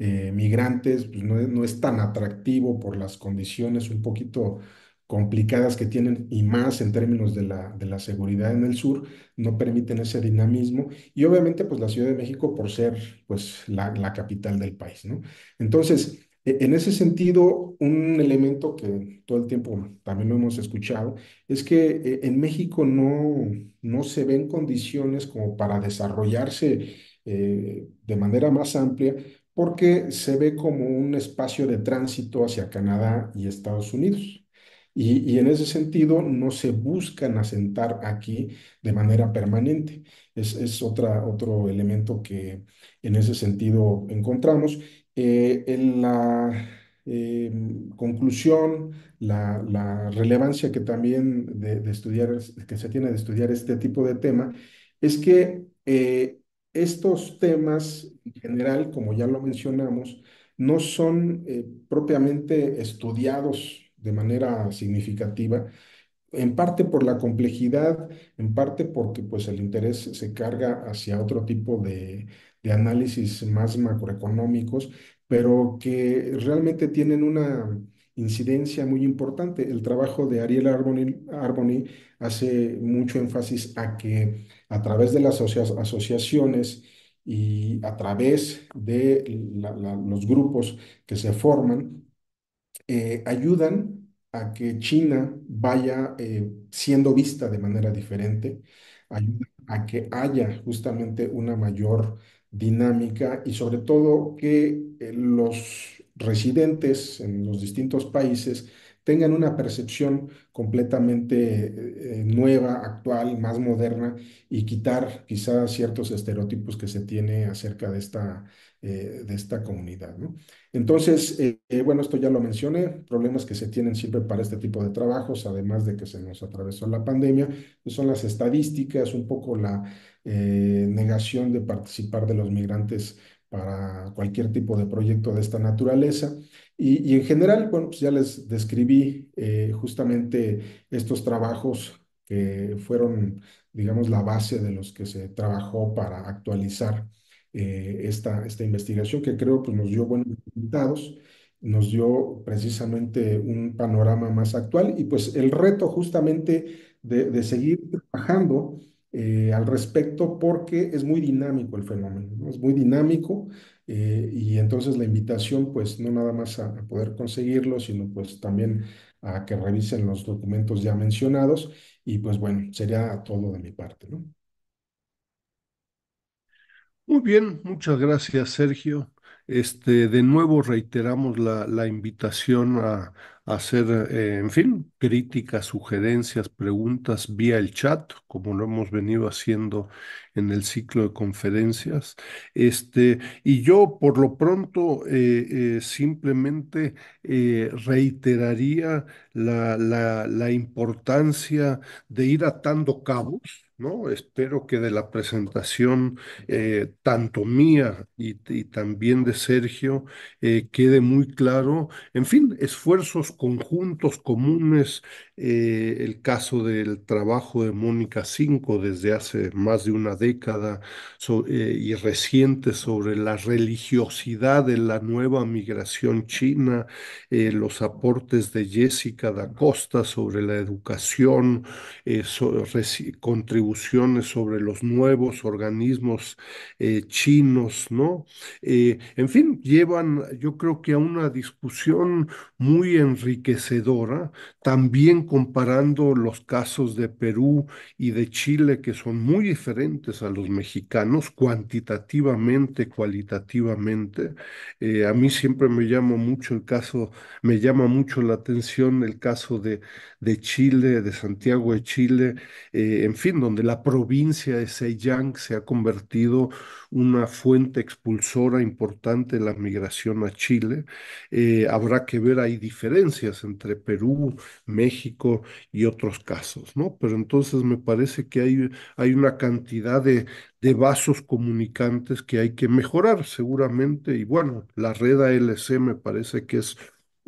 eh, migrantes, pues, no, es tan atractivo por las condiciones un poquito complicadas que tienen y más en términos de la, de la seguridad en el sur, no permiten ese dinamismo y obviamente pues la Ciudad de México por ser pues la, capital del país, ¿no? Entonces, e, en ese sentido, un elemento que todo el tiempo también lo hemos escuchado es que e, en México no, no se ven condiciones como para desarrollarse eh, de manera más amplia porque se ve como un espacio de tránsito hacia Canadá y Estados Unidos. Y, en ese sentido no se buscan asentar aquí de manera permanente. Es, otra, otro elemento que en ese sentido encontramos. Eh, en la em, conclusión, la, relevancia que también de, estudiar, que se tiene de estudiar este tipo de tema, es que eh, estos temas en general, como ya lo mencionamos, no son eh, propiamente estudiados de manera significativa, en parte por la complejidad, en parte porque pues, el interés se carga hacia otro tipo de análisis más macroeconómicos, pero que realmente tienen una incidencia muy importante. El trabajo de Ariel Arboni, hace mucho énfasis a que a través de las asociaciones y a través de los grupos que se forman, eh, ayudan a que China vaya eh, siendo vista de manera diferente, ayudan a que haya justamente una mayor dinámica y sobre todo que eh, los residentes en los distintos países tengan una percepción completamente eh, eh, nueva, actual, más moderna y quitar quizás ciertos estereotipos que se tiene acerca de esta, eh, de esta comunidad. Entonces, bueno, esto ya lo mencioné, problemas que se tienen siempre para este tipo de trabajos, además de que se nos atravesó la pandemia, pues son las estadísticas, un poco la negación de participar de los migrantes para cualquier tipo de proyecto de esta naturaleza. Y, en general, bueno, pues ya les describí eh, justamente estos trabajos que fueron, digamos, la base de los que se trabajó para actualizar eh, esta, esta investigación, que creo que pues, nos dio buenos resultados, nos dio precisamente un panorama más actual y pues el reto justamente de, de seguir trabajando eh, al respecto porque es muy dinámico el fenómeno, es muy dinámico eh, y entonces la invitación pues no nada más a, poder conseguirlo, sino pues también a que revisen los documentos ya mencionados y pues bueno, sería todo de mi parte. Muy bien, muchas gracias Sergio. Este, de nuevo reiteramos la, invitación a, hacer, eh, en fin, críticas, sugerencias, preguntas vía el chat, como lo hemos venido haciendo en el ciclo de conferencias. Este, y yo, por lo pronto, eh, eh, simplemente reiteraría la importancia de ir atando cabos ¿no? Espero que de la presentación, eh, tanto mía y, también de Sergio, eh, quede muy claro, en fin, esfuerzos conjuntos, comunes, eh, el caso del trabajo de Mónica Cinco desde hace más de una década eh, y reciente sobre la religiosidad de la nueva migración china, eh, los aportes de Jessica da Costa sobre la educación, contribuciones sobre los nuevos organismos chinos, ¿no? en fin, llevan yo creo que a una discusión muy enriquecedora, también comparando los casos de Perú y de Chile, que son muy diferentes a los mexicanos, cuantitativamente, cualitativamente. Eh, a mí siempre me llama mucho el caso, me llama mucho la atención el caso de, de Chile, de Santiago de Chile, eh, en fin, donde la provincia de Seiyang se ha convertido una fuente expulsora importante de la migración a Chile. Eh, habrá que ver, hay diferencias entre Perú, México y otros casos, ¿no? Pero entonces me parece que hay, hay una cantidad de, de vasos comunicantes que hay que mejorar seguramente y bueno, la red ALC me parece que es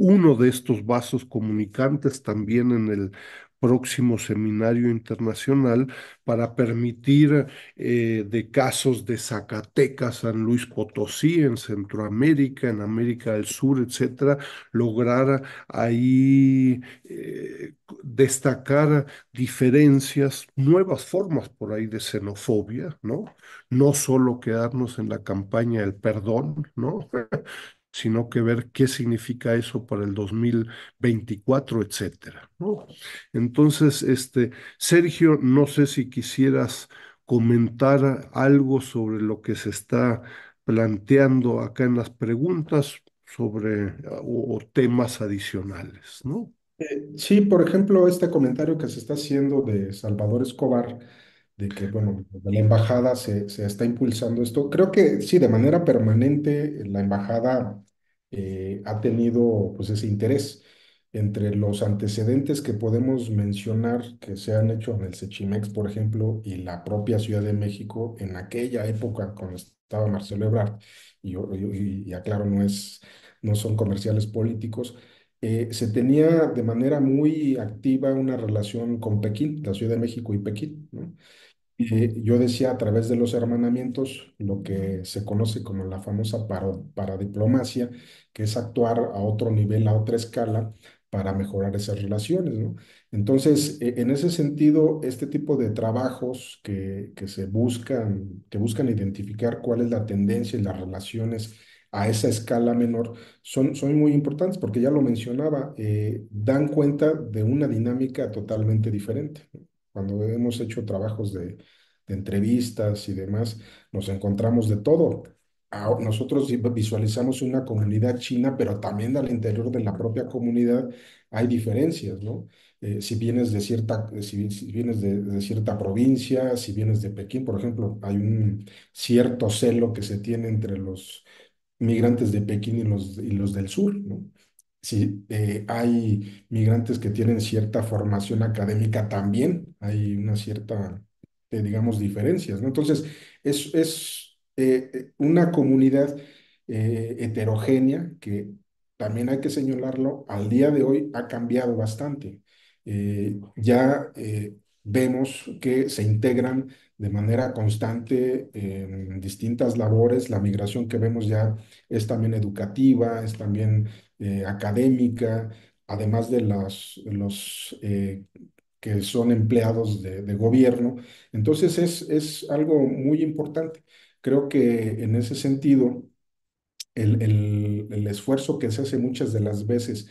uno de estos vasos comunicantes también en el próximo seminario internacional para permitir eh, de casos de Zacatecas, San Luis Potosí, en Centroamérica, en América del Sur, etcétera, lograr ahí eh, destacar diferencias, nuevas formas por ahí de xenofobia, ¿no? No solo quedarnos en la campaña del perdón, ¿no? sino que ver qué significa eso para el 2024, etcétera, Entonces, este, Sergio, no sé si quisieras comentar algo sobre lo que se está planteando acá en las preguntas sobre o, temas adicionales, ¿no? Eh, sí, por ejemplo, este comentario que se está haciendo de Salvador Escobar, de que, bueno, la embajada se, se, está impulsando esto. Creo que sí, de manera permanente la embajada eh, ha tenido pues ese interés. Entre los antecedentes que podemos mencionar que se han hecho en el Sechimex, por ejemplo, y la propia Ciudad de México en aquella época cuando estaba Marcelo Ebrard, y, y, y aclaro, no, es, no son comerciales políticos, eh, se tenía de manera muy activa una relación con Pekín, la Ciudad de México y Pekín, ¿no? Eh, yo decía a través de los hermanamientos lo que se conoce como la famosa paradiplomacia, que es actuar a otro nivel, a otra escala, para mejorar esas relaciones, ¿no? Entonces, e, en ese sentido, este tipo de trabajos que, se buscan, que buscan identificar cuál es la tendencia y las relaciones a esa escala menor, son, son muy importantes porque ya lo mencionaba, eh, dan cuenta de una dinámica totalmente diferente. Cuando hemos hecho trabajos de, entrevistas y demás, nos encontramos de todo. Nosotros visualizamos una comunidad china, pero también al interior de la propia comunidad hay diferencias, ¿no? Eh, si vienes de cierta, si, vienes de, cierta provincia, si vienes de Pekín, por ejemplo, hay un cierto celo que se tiene entre los migrantes de Pekín y los, y los del sur, ¿no? Si eh, hay migrantes que tienen cierta formación académica también, hay una cierta, eh, digamos, diferencias, ¿no? Entonces, es, es eh, una comunidad heterogénea que también hay que señalarlo, al día de hoy ha cambiado bastante. ya vemos que se integran de manera constante en distintas labores. La migración que vemos ya es también educativa, es también eh, académica, además de los eh, que son empleados de, gobierno. Entonces es, es, algo muy importante. Creo que en ese sentido, el, esfuerzo que se hace muchas de las veces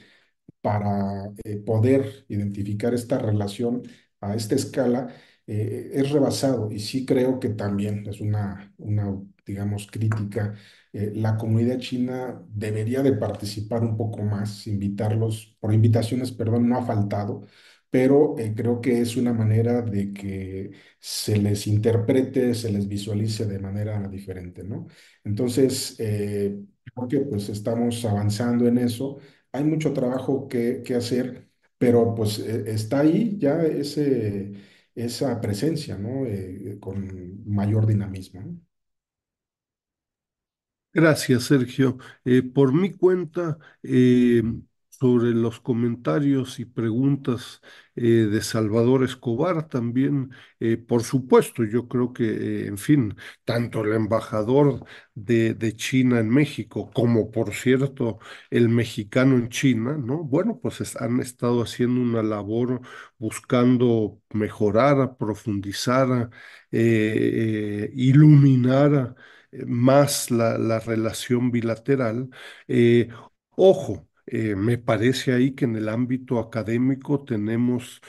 para eh, poder identificar esta relación a esta escala es rebasado y sí creo que también es una, una digamos, crítica eh, la comunidad china debería de participar un poco más, invitarlos, por invitaciones, perdón, no ha faltado, pero eh, creo que es una manera de que se les interprete, se les visualice de manera diferente, ¿no? Entonces, eh, creo que pues estamos avanzando en eso, hay mucho trabajo que, hacer, pero pues está ahí ya esa presencia, ¿no? con mayor dinamismo, ¿no? Gracias, Sergio. Eh, por mi cuenta, eh, sobre los comentarios y preguntas eh, de Salvador Escobar también, por supuesto, yo creo que, en fin, tanto el embajador de, de, China en México como, por cierto, el mexicano en China, ¿no? Bueno, pues han estado haciendo una labor buscando mejorar, profundizar, iluminar eh, más la, relación bilateral. Eh, ojo, eh, me parece ahí que en el ámbito académico tenemos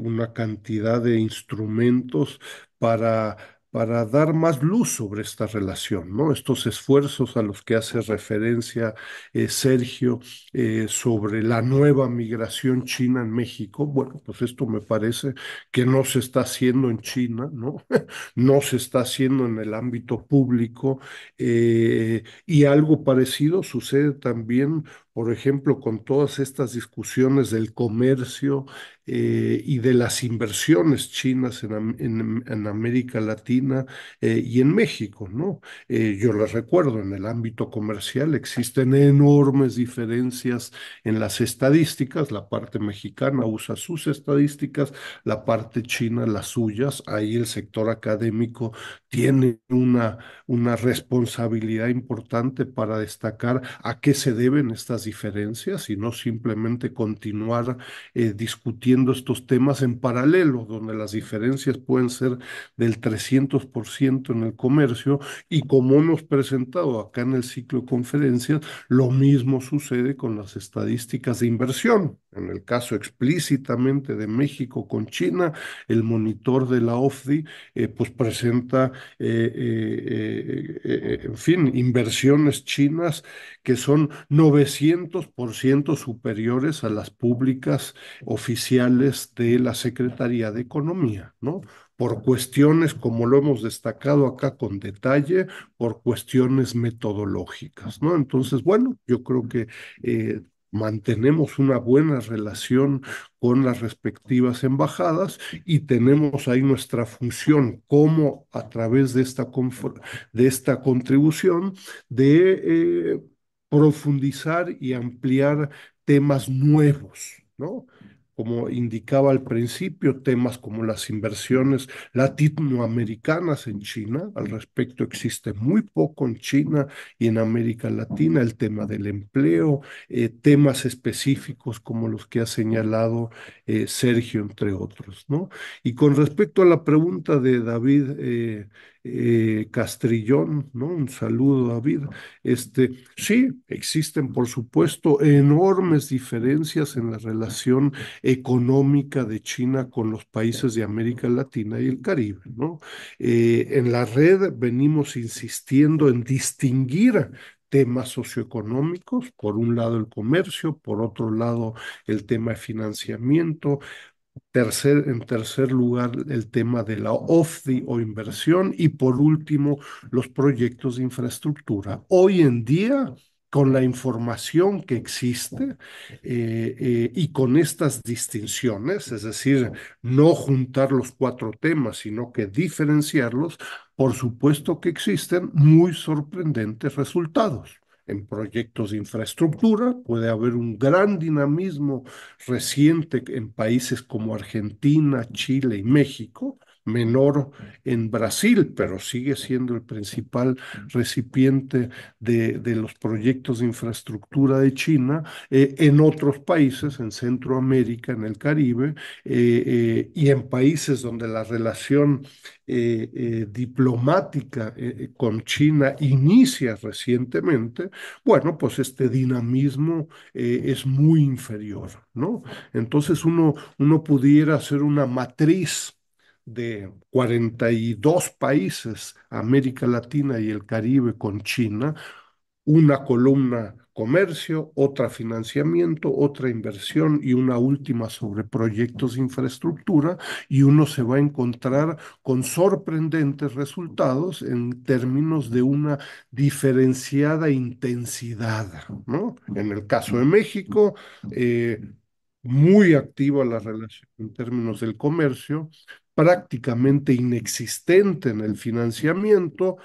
una cantidad de instrumentos para para dar más luz sobre esta relación, ¿no? Estos esfuerzos a los que hace referencia eh, Sergio eh, sobre la nueva migración china en México, bueno, pues esto me parece que no se está haciendo en China, ¿no? no se está haciendo en el ámbito público eh, y algo parecido sucede también por ejemplo, con todas estas discusiones del comercio eh, y de las inversiones chinas en, América Latina eh, y en México, ¿no? Eh, yo les recuerdo, en el ámbito comercial existen enormes diferencias en las estadísticas, la parte mexicana usa sus estadísticas, la parte china las suyas, ahí el sector académico tiene una, una responsabilidad importante para destacar a qué se deben estas diferencias, no simplemente continuar eh, discutiendo estos temas en paralelo, donde las diferencias pueden ser del 300% en el comercio y como hemos presentado acá en el ciclo de conferencias, lo mismo sucede con las estadísticas de inversión. En el caso explícitamente de México con China, el monitor de la OFDI eh, pues presenta, eh, en fin, inversiones chinas que son 900% superiores a las públicas oficiales de la Secretaría de Economía, ¿no? por cuestiones, como lo hemos destacado acá con detalle, por cuestiones metodológicas, ¿no? Entonces, bueno, yo creo que eh, mantenemos una buena relación con las respectivas embajadas y tenemos ahí nuestra función como a través de esta, de esta contribución de... Eh, profundizar y ampliar temas nuevos, ¿no? Como indicaba al principio, temas como las inversiones latinoamericanas en China, al respecto existe muy poco en China y en América Latina, el tema del empleo, eh, temas específicos como los que ha señalado eh, Sergio, entre otros, ¿no? Y con respecto a la pregunta de David eh, eh, Castrillón, ¿no? Un saludo, David. Este, sí, existen, por supuesto, enormes diferencias en la relación económica de China con los países de América Latina y el Caribe, ¿no? Eh, en la red venimos insistiendo en distinguir temas socioeconómicos, por un lado el comercio, por otro lado el tema de financiamiento, en tercer lugar, el tema de la OFDI o inversión y por último, los proyectos de infraestructura. Hoy en día, con la información que existe eh, eh, y con estas distinciones, es decir, no juntar los cuatro temas, sino que diferenciarlos, por supuesto que existen muy sorprendentes resultados en proyectos de infraestructura, puede haber un gran dinamismo reciente en países como Argentina, Chile y México, menor en Brasil, pero sigue siendo el principal recipiente de, los proyectos de infraestructura de China, eh, en otros países, en Centroamérica, en el Caribe, eh, eh, y en países donde la relación diplomática con China inicia recientemente, bueno, pues este dinamismo es muy inferior, ¿no? Entonces uno, uno pudiera hacer una matriz de 42 países, América Latina y el Caribe con China, una columna comercio, otra financiamiento, otra inversión y una última sobre proyectos de infraestructura y uno se va a encontrar con sorprendentes resultados en términos de una diferenciada intensidad. ¿no? En el caso de México, eh, muy activa la relación en términos del comercio, prácticamente inexistente en el financiamiento,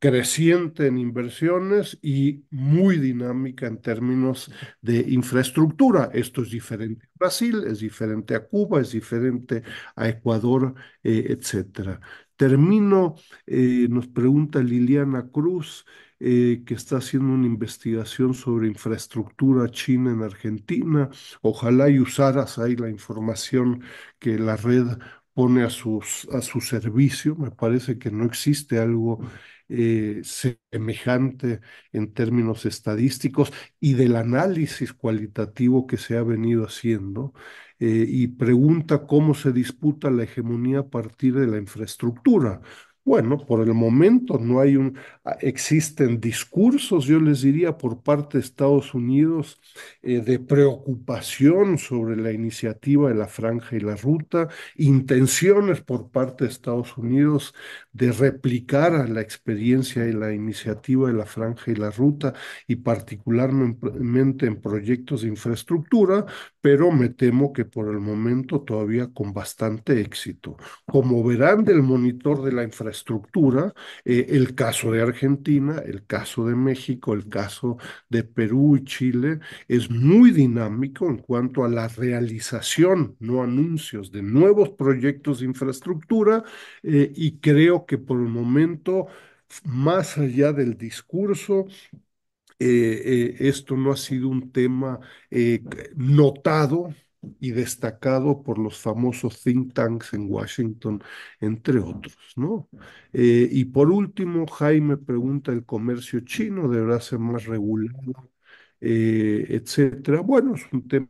creciente en inversiones y muy dinámica en términos de infraestructura. Esto es diferente a Brasil, es diferente a Cuba, es diferente a Ecuador, eh, etc. Termino, eh, nos pregunta Liliana Cruz, eh, que está haciendo una investigación sobre infraestructura china en Argentina. Ojalá y usaras ahí la información que la red pone a, a su servicio. Me parece que no existe algo eh, semejante en términos estadísticos y del análisis cualitativo que se ha venido haciendo. Eh, y pregunta cómo se disputa la hegemonía a partir de la infraestructura, bueno, por el momento no hay un, ah, existen discursos, yo les diría, por parte de Estados Unidos eh, de preocupación sobre la iniciativa de la franja y la ruta, intenciones por parte de Estados Unidos de replicar a la experiencia y la iniciativa de la franja y la ruta y particularmente en proyectos de infraestructura, pero me temo que por el momento todavía con bastante éxito. Como verán del monitor de la infraestructura, estructura, eh, el caso de Argentina, el caso de México, el caso de Perú y Chile, es muy dinámico en cuanto a la realización, no anuncios, de nuevos proyectos de infraestructura eh, y creo que por el momento, más allá del discurso, eh, esto no ha sido un tema notado y destacado por los famosos think tanks en Washington, entre otros, ¿no? Eh, y por último, Jaime pregunta, ¿el comercio chino deberá ser más regulado, eh, etcétera? Bueno, es un tema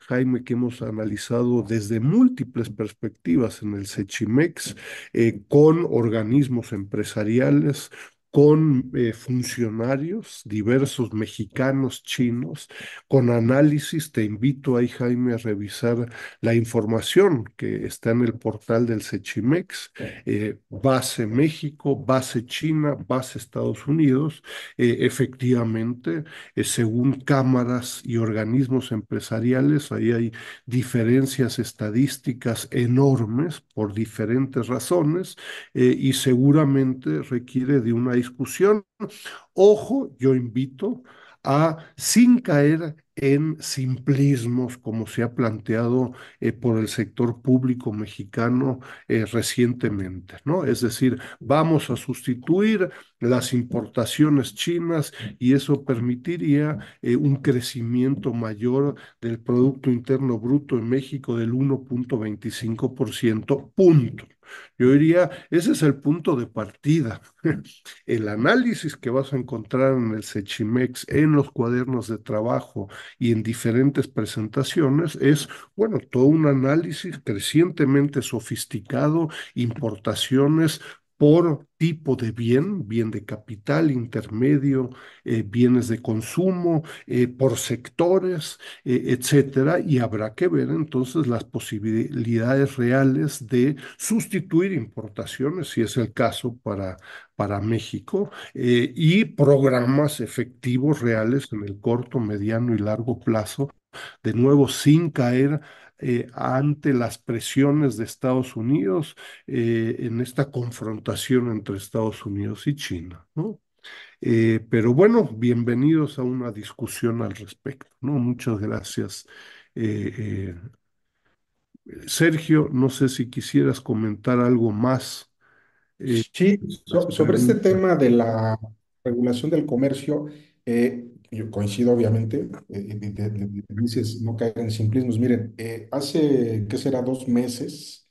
Jaime, que hemos analizado desde múltiples perspectivas en el Sechimex, eh, con organismos empresariales, con eh, funcionarios diversos mexicanos, chinos, con análisis. Te invito ahí, Jaime, a revisar la información que está en el portal del Sechimex, eh, base México, base China, base Estados Unidos. Eh, efectivamente, según cámaras y organismos empresariales, ahí hay diferencias estadísticas enormes por diferentes razones y seguramente requiere de una discusión. Ojo, yo invito a, sin caer en simplismos como se ha planteado eh, por el sector público mexicano eh, recientemente, ¿no? Es decir, vamos a sustituir las importaciones chinas y eso permitiría eh, un crecimiento mayor del Producto Interno Bruto en México del 1.25%, punto. Yo diría, ese es el punto de partida. El análisis que vas a encontrar en el Sechimex, en los cuadernos de trabajo, y en diferentes presentaciones, es, bueno, todo un análisis crecientemente sofisticado, importaciones por tipo de bien, bien de capital, intermedio, eh, bienes de consumo, eh, por sectores, eh, etcétera, y habrá que ver entonces las posibilidades reales de sustituir importaciones, si es el caso para, para México, y programas efectivos reales en el corto, mediano y largo plazo, de nuevo sin caer eh, ante las presiones de Estados Unidos eh, en esta confrontación entre Estados Unidos y China, ¿no? Eh, pero bueno, bienvenidos a una discusión al respecto, ¿no? Muchas gracias. Sergio, no sé si quisieras comentar algo más. sí, sobre este tema de la regulación del comercio, yo coincido obviamente, y eh, eh, dices, no caigan en simplismos. Miren, eh, hace, ¿qué será? Dos meses,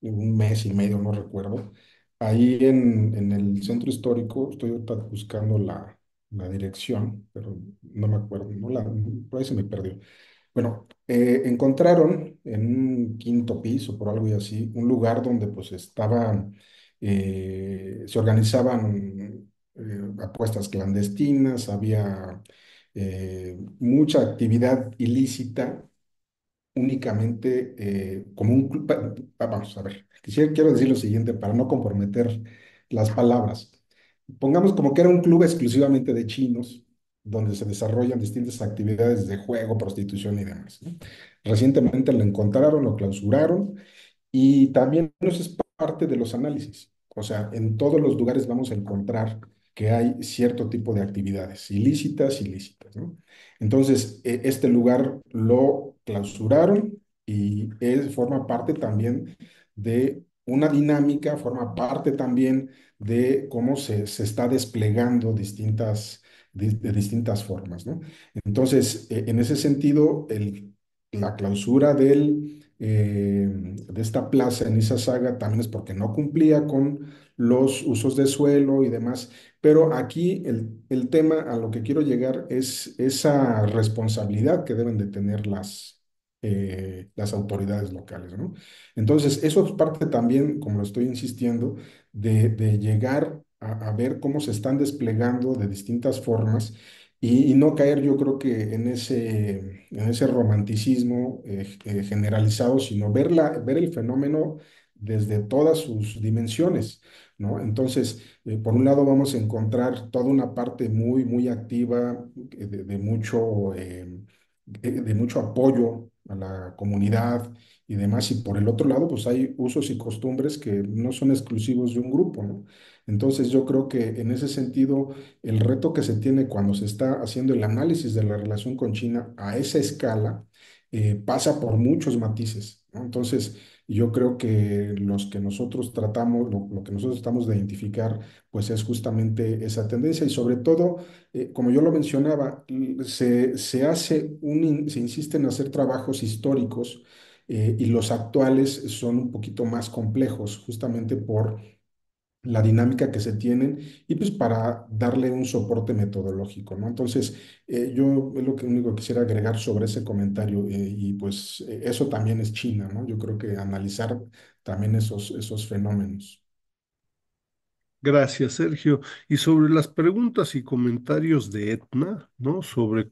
un mes y medio, no recuerdo, ahí en, en el centro histórico, estoy buscando la, la, dirección, pero no me acuerdo, no la, por ahí se me perdió. Bueno, encontraron en un quinto piso, por algo y así, un lugar donde pues estaban se organizaban eh, apuestas clandestinas, había eh, mucha actividad ilícita únicamente eh, como un club. Vamos a ver, quisiera, quiero decir lo siguiente para no comprometer las palabras. Pongamos como que era un club exclusivamente de chinos, donde se desarrollan distintas actividades de juego, prostitución y demás. Recientemente lo encontraron, lo clausuraron y también eso es parte de los análisis. O sea, en todos los lugares vamos a encontrar que hay cierto tipo de actividades, ilícitas, ilícitas, ¿no? Entonces, e, este lugar lo clausuraron y es, forma parte también de una dinámica, forma parte también de cómo se, está desplegando distintas, de, distintas formas, ¿no? Entonces, e, en ese sentido, el, la clausura eh, de esta plaza en esa saga también es porque no cumplía con los usos de suelo y demás. Pero aquí el, tema a lo que quiero llegar es esa responsabilidad que deben de tener las, eh, las autoridades locales, ¿no? Entonces, eso es parte también, como lo estoy insistiendo, de, llegar a, ver cómo se están desplegando de distintas formas y, no caer, yo creo que, en ese, en ese romanticismo eh, eh, generalizado, sino ver el fenómeno desde todas sus dimensiones. Entonces, eh, por un lado vamos a encontrar toda una parte muy, muy activa eh, de, mucho, eh, de mucho apoyo a la comunidad y demás, y por el otro lado, pues hay usos y costumbres que no son exclusivos de un grupo, ¿no? Entonces yo creo que en ese sentido, el reto que se tiene cuando se está haciendo el análisis de la relación con China a esa escala, pasa por muchos matices, Entonces, yo creo que los que nosotros tratamos, lo, que nosotros estamos de identificar, pues es justamente esa tendencia y sobre todo, eh, como yo lo mencionaba, se, hace un, se insiste en hacer trabajos históricos eh, y los actuales son un poquito más complejos justamente por la dinámica que se tienen y pues para darle un soporte metodológico, ¿no? Entonces, eh, yo es lo que único que quisiera agregar sobre ese comentario eh, y pues eh, eso también es China, ¿no? Yo creo que analizar también esos, esos fenómenos. Gracias, Sergio. Y sobre las preguntas y comentarios de Etna, ¿no? Sobre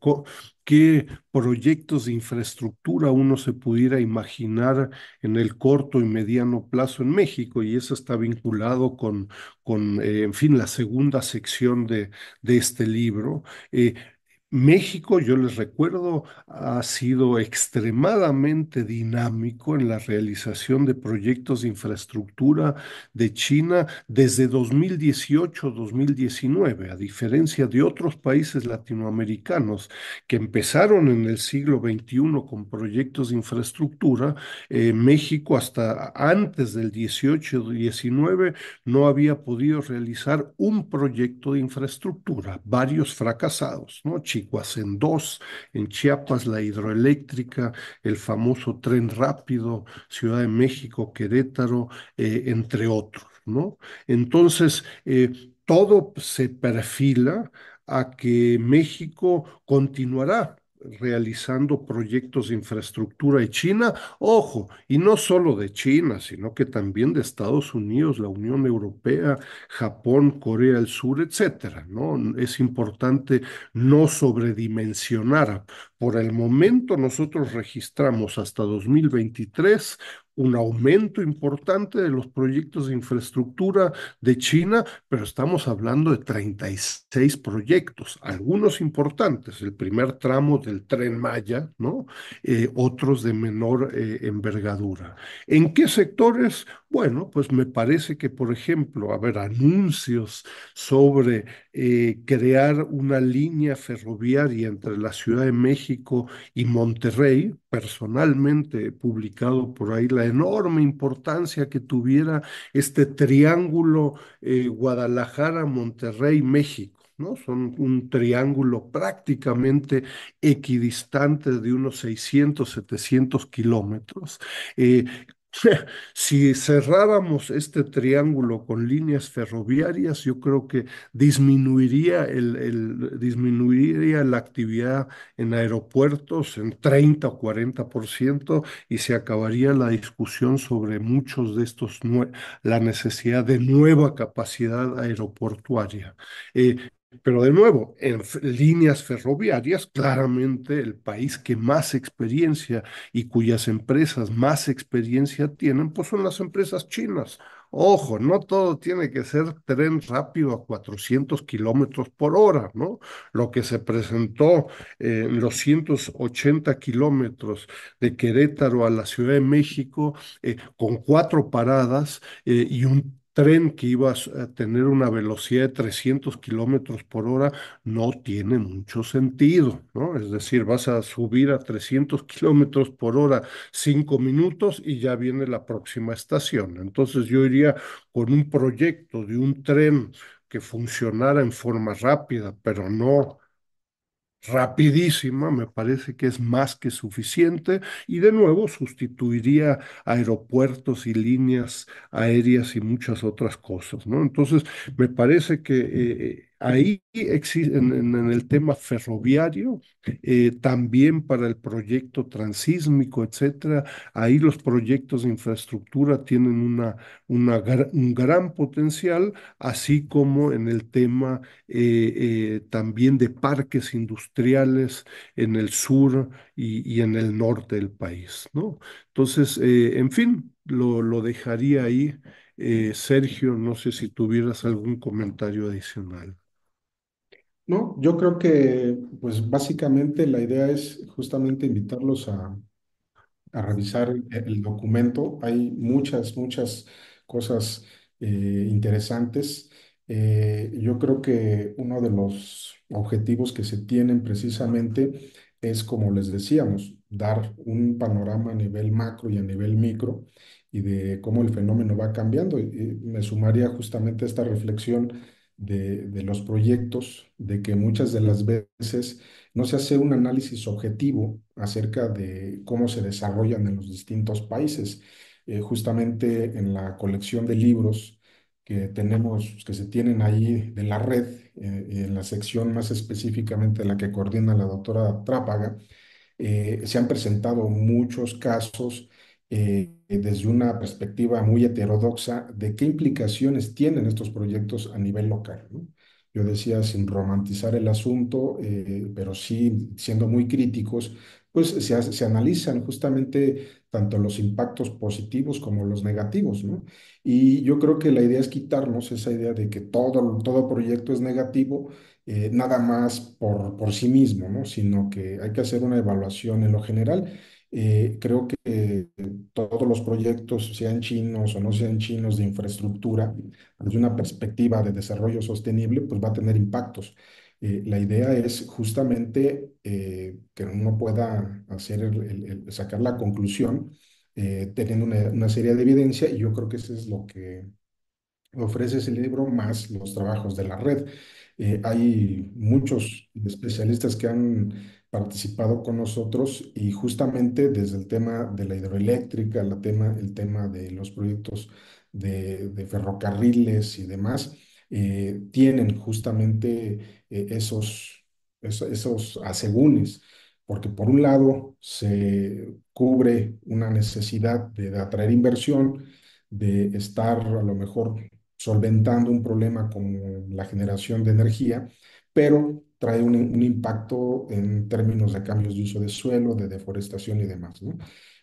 qué proyectos de infraestructura uno se pudiera imaginar en el corto y mediano plazo en México, y eso está vinculado con, con eh, en fin, la segunda sección de, de este libro. Eh, México, yo les recuerdo, ha sido extremadamente dinámico en la realización de proyectos de infraestructura de China desde 2018-2019, a diferencia de otros países latinoamericanos que empezaron en el siglo XXI con proyectos de infraestructura. Eh, México hasta antes del 18-19 no había podido realizar un proyecto de infraestructura, varios fracasados, ¿no? en dos, en Chiapas la hidroeléctrica, el famoso tren rápido, Ciudad de México, Querétaro, eh, entre otros, ¿no? Entonces, eh, todo se perfila a que México continuará realizando proyectos de infraestructura de China, ojo, y no solo de China, sino que también de Estados Unidos, la Unión Europea, Japón, Corea del Sur, etcétera, ¿no? Es importante no sobredimensionar, por el momento nosotros registramos hasta 2023 un aumento importante de los proyectos de infraestructura de China, pero estamos hablando de 36 proyectos, algunos importantes, el primer tramo del tren Maya, ¿no? Eh, otros de menor eh, envergadura. ¿En qué sectores? Bueno, pues me parece que, por ejemplo, haber anuncios sobre eh, crear una línea ferroviaria entre la Ciudad de México y Monterrey, personalmente publicado por ahí, la enorme importancia que tuviera este triángulo eh, Guadalajara, Monterrey, México. ¿no? Son un triángulo prácticamente equidistante de unos 600, 700 kilómetros, eh, Si cerráramos este triángulo con líneas ferroviarias, yo creo que disminuiría, el, disminuiría la actividad en aeropuertos en 30 o 40% y se acabaría la discusión sobre muchos de estos, la necesidad de nueva capacidad aeroportuaria. Eh, pero de nuevo, en líneas ferroviarias, claramente el país que más experiencia y cuyas empresas más experiencia tienen, pues son las empresas chinas. Ojo, no todo tiene que ser tren rápido a 400 kilómetros por hora, ¿no? Lo que se presentó en los 180 kilómetros de Querétaro a la Ciudad de México, eh, con cuatro paradas eh, y un tren que iba a tener una velocidad de 300 kilómetros por hora no tiene mucho sentido, ¿no? Es decir, vas a subir a 300 kilómetros por hora cinco minutos y ya viene la próxima estación. Entonces yo iría con un proyecto de un tren que funcionara en forma rápida, pero no rapidísima, me parece que es más que suficiente y de nuevo sustituiría aeropuertos y líneas aéreas y muchas otras cosas, ¿no? Entonces, me parece que Ahí en, el tema ferroviario, eh, también para el proyecto transísmico, etcétera, ahí los proyectos de infraestructura tienen una, un gran potencial, así como en el tema eh, eh, también de parques industriales en el sur y, en el norte del país, ¿no? Entonces, en fin, lo, lo dejaría ahí. Sergio, no sé si tuvieras algún comentario adicional. No, yo creo que, pues básicamente la idea es justamente invitarlos a, revisar el, documento. Hay muchas, muchas cosas eh, interesantes. Eh, yo creo que uno de los objetivos que se tienen precisamente es, como les decíamos, dar un panorama a nivel macro y a nivel micro y de cómo el fenómeno va cambiando. Y, me sumaría justamente a esta reflexión de, los proyectos, de que muchas de las veces no se hace un análisis objetivo acerca de cómo se desarrollan en los distintos países. Eh, justamente en la colección de libros que tenemos, que se tienen ahí de la red, eh, en la sección más específicamente la que coordina la doctora Trápaga, eh, se han presentado muchos casos eh, desde una perspectiva muy heterodoxa de qué implicaciones tienen estos proyectos a nivel local. Yo decía, sin romantizar el asunto, eh, pero sí siendo muy críticos, pues se, se, analizan justamente tanto los impactos positivos como los negativos, ¿no? Y yo creo que la idea es quitarnos esa idea de que todo, todo proyecto es negativo, eh, nada más por, por sí mismo, ¿no? Sino que hay que hacer una evaluación en lo general. creo que los proyectos, sean chinos o no sean chinos, de infraestructura, desde una perspectiva de desarrollo sostenible, pues va a tener impactos. Eh, la idea es justamente eh, que uno pueda hacer sacar la conclusión eh, teniendo una, una, serie de evidencia y yo creo que eso es lo que ofrece ese libro más los trabajos de la red. hay muchos especialistas que han participado con nosotros y justamente desde el tema de la hidroeléctrica, el tema de los proyectos de, ferrocarriles y demás, eh, tienen justamente eh, esos, esos, asegúnes, porque por un lado se cubre una necesidad de, atraer inversión, de estar a lo mejor solventando un problema como la generación de energía, pero trae un, impacto en términos de cambios de uso de suelo, de deforestación y demás.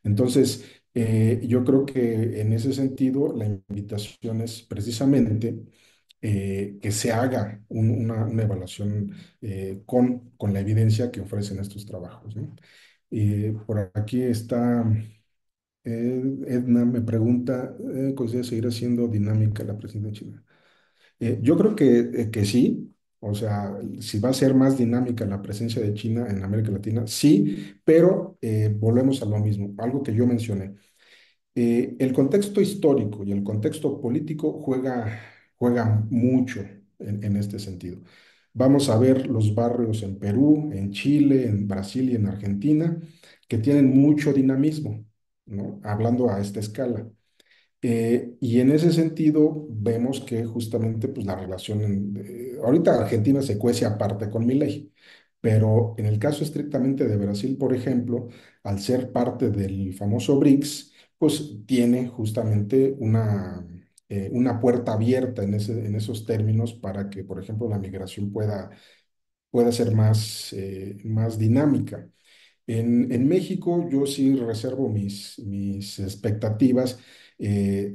Entonces, eh, yo creo que en ese sentido la invitación es precisamente eh, que se haga una, evaluación eh, con, con la evidencia que ofrecen estos trabajos. por aquí está Edna, me pregunta, ¿considera seguir haciendo dinámica la presidencia china? yo creo que, que sí, o sea, si va a ser más dinámica la presencia de China en América Latina, sí, pero eh, volvemos a lo mismo, algo que yo mencioné. Eh, el contexto histórico y el contexto político juega, mucho en, este sentido. Vamos a ver los barrios en Perú, en Chile, en Brasil y en Argentina, que tienen mucho dinamismo, hablando a esta escala. Eh, y en ese sentido vemos que justamente pues, la relación, ahorita Argentina se cuece aparte con ley, pero en el caso estrictamente de Brasil, por ejemplo, al ser parte del famoso BRICS, pues tiene justamente una, eh, una puerta abierta en, ese, en esos términos para que, por ejemplo, la migración pueda, pueda ser más, eh, más dinámica. En, en, México yo sí reservo mis, mis expectativas eh,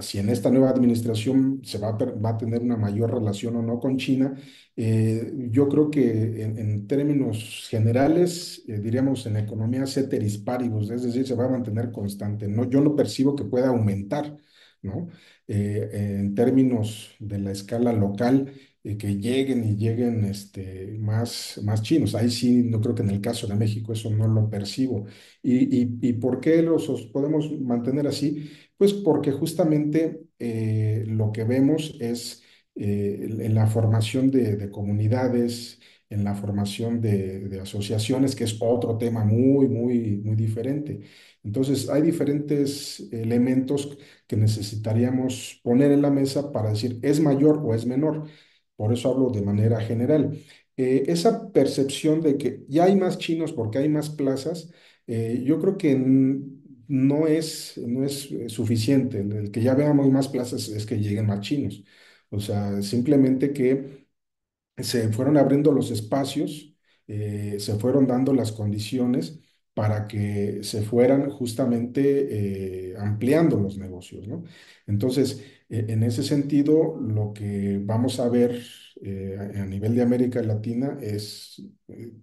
si en esta nueva administración se va a, tener una mayor relación o no con China. Eh, yo creo que en, términos generales, eh, diríamos en economía ceteris paribus, es decir, se va a mantener constante. No, yo no percibo que pueda aumentar, ¿no? en términos de la escala local, que lleguen y lleguen este, más, más chinos. Ahí sí, no creo que en el caso de México eso no lo percibo. ¿Y, y por qué los podemos mantener así? Pues porque justamente eh, lo que vemos es eh, en la formación de, comunidades, en la formación de, asociaciones, que es otro tema muy, muy, muy diferente. Entonces, hay diferentes elementos que necesitaríamos poner en la mesa para decir, ¿es mayor o es menor? Por eso hablo de manera general. Eh, esa percepción de que ya hay más chinos porque hay más plazas, yo creo que no es, no es eh, suficiente. El que ya veamos más plazas es que lleguen más chinos. O sea, simplemente que se fueron abriendo los espacios, eh, se fueron dando las condiciones para que se fueran justamente eh, ampliando los negocios, Entonces, e, en ese sentido, lo que vamos a ver a nivel de América Latina es,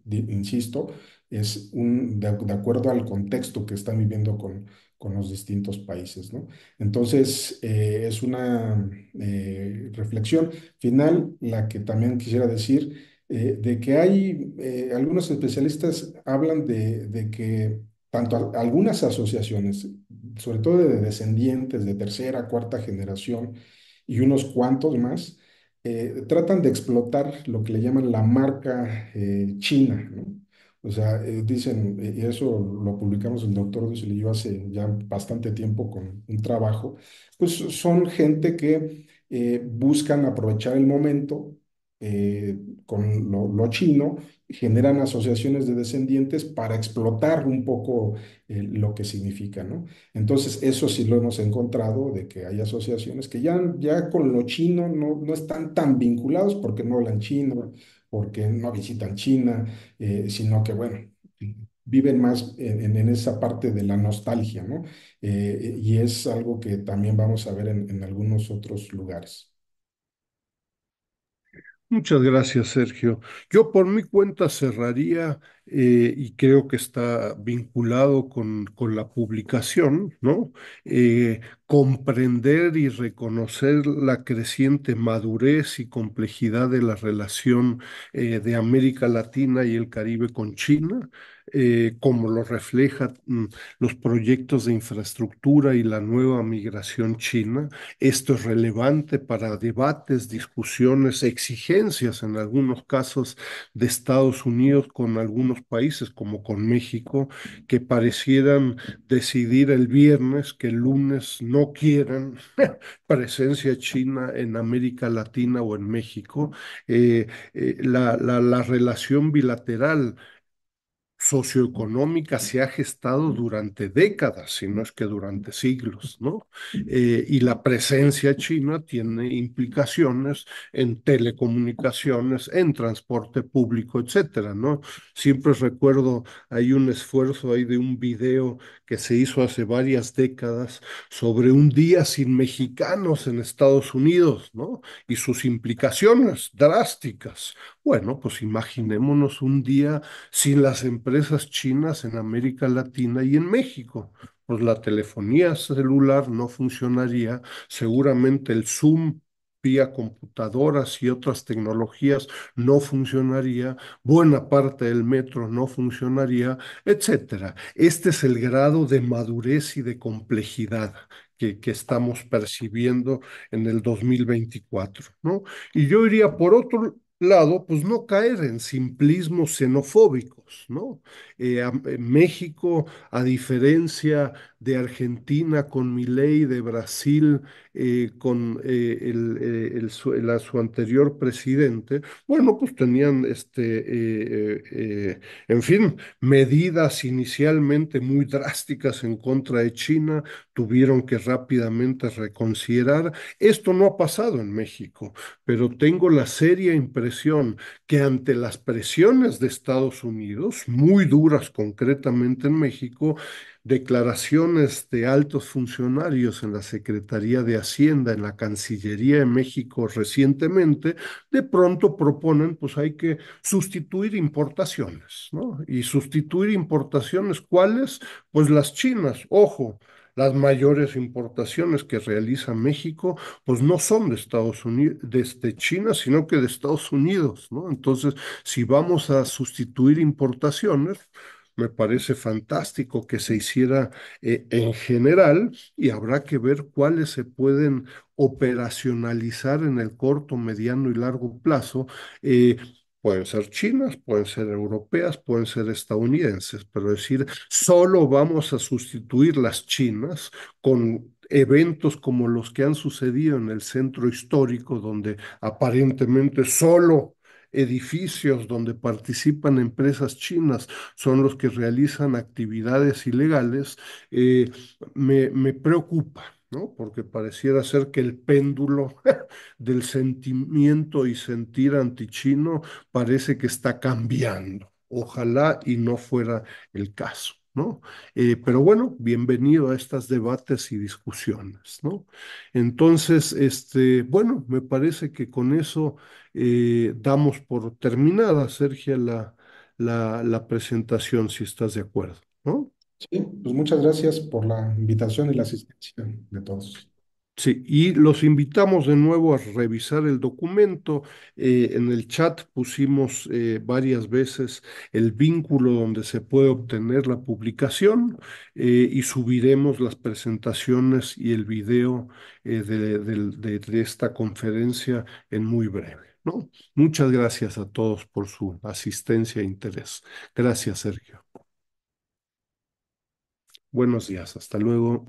insisto, es un, de, acuerdo al contexto que están viviendo con, con los distintos países. ¿no? Entonces, eh, es una eh, reflexión final, la que también quisiera decir, eh, de que hay, algunos especialistas hablan de, que tanto algunas asociaciones, sobre todo de descendientes de tercera, cuarta generación y unos cuantos más, tratan de explotar lo que le llaman la marca china, ¿no? O sea, eh, dicen, eh, y eso lo publicamos el doctor Dussel y yo hace ya bastante tiempo con un trabajo, pues son gente que eh, buscan aprovechar el momento con lo, chino, generan asociaciones de descendientes para explotar un poco lo que significa, ¿no? Entonces, eso sí lo hemos encontrado, de que hay asociaciones que ya, ya con lo chino no, no están tan vinculados porque no hablan chino, porque no visitan China, eh, sino que, bueno, viven más en, esa parte de la nostalgia, ¿no? Eh, y es algo que también vamos a ver en, en algunos otros lugares. Muchas gracias, Sergio. Yo por mi cuenta cerraría eh, y creo que está vinculado con, con la publicación, ¿no? Eh, comprender y reconocer la creciente madurez y complejidad de la relación eh, de América Latina y el Caribe con China, como lo reflejan mm, los proyectos de infraestructura y la nueva migración china. Esto es relevante para debates, discusiones, exigencias en algunos casos de Estados Unidos con algunos países, como con México, que parecieran decidir el viernes que el lunes no quieran presencia china en América Latina o en México. Eh, eh, la, la, la relación bilateral socioeconómica se ha gestado durante décadas, si no es que durante siglos, ¿no? Eh, y la presencia china tiene implicaciones en telecomunicaciones, en transporte público, etcétera, ¿no? Siempre recuerdo, hay un esfuerzo ahí de un video que se hizo hace varias décadas sobre un día sin mexicanos en Estados Unidos, ¿no? Y sus implicaciones drásticas, bueno, pues imaginémonos un día sin las empresas chinas en América Latina y en México. Pues la telefonía celular no funcionaría, seguramente el Zoom vía computadoras y otras tecnologías no funcionaría, buena parte del metro no funcionaría, etcétera. Este es el grado de madurez y de complejidad que, que, estamos percibiendo en el 2024, ¿no? Y yo iría por otro, lado, pues no caer en simplismos xenofóbicos, ¿no? Eh, eh, México, a diferencia de Argentina con Milei, de Brasil eh, con eh, el, eh, el, su, anterior presidente, bueno, pues tenían, este, en fin, medidas inicialmente muy drásticas en contra de China, tuvieron que rápidamente reconsiderar. Esto no ha pasado en México, pero tengo la seria impresión que ante las presiones de Estados Unidos, muy duras concretamente en México, declaraciones de altos funcionarios en la Secretaría de Hacienda, en la Cancillería de México recientemente, de pronto proponen, pues hay que sustituir importaciones, ¿no? Y sustituir importaciones, ¿cuáles? Pues las chinas, ojo. Las mayores importaciones que realiza México, pues no son de Estados Unidos, desde China, sino que de Estados Unidos, ¿no? Entonces, si vamos a sustituir importaciones, me parece fantástico que se hiciera eh, en general y habrá que ver cuáles se pueden operacionalizar en el corto, mediano y largo plazo. Eh, pueden ser chinas, pueden ser europeas, pueden ser estadounidenses, pero decir, solo vamos a sustituir las chinas con eventos como los que han sucedido en el centro histórico, donde aparentemente solo edificios donde participan empresas chinas son los que realizan actividades ilegales, eh, me, preocupa. ¿no? Porque pareciera ser que el péndulo del sentimiento y sentir antichino parece que está cambiando. Ojalá y no fuera el caso, ¿no? Eh, pero bueno, bienvenido a estos debates y discusiones, ¿no? Entonces, este, bueno, me parece que con eso eh, damos por terminada, Sergio, la, la, presentación, si estás de acuerdo, ¿no? Sí, pues muchas gracias por la invitación y la asistencia de todos. Sí, y los invitamos de nuevo a revisar el documento. Eh, en el chat pusimos eh, varias veces el vínculo donde se puede obtener la publicación y subiremos las presentaciones y el video de esta conferencia en muy breve. Muchas gracias a todos por su asistencia e interés. Gracias, Sergio. Buenos días, hasta luego.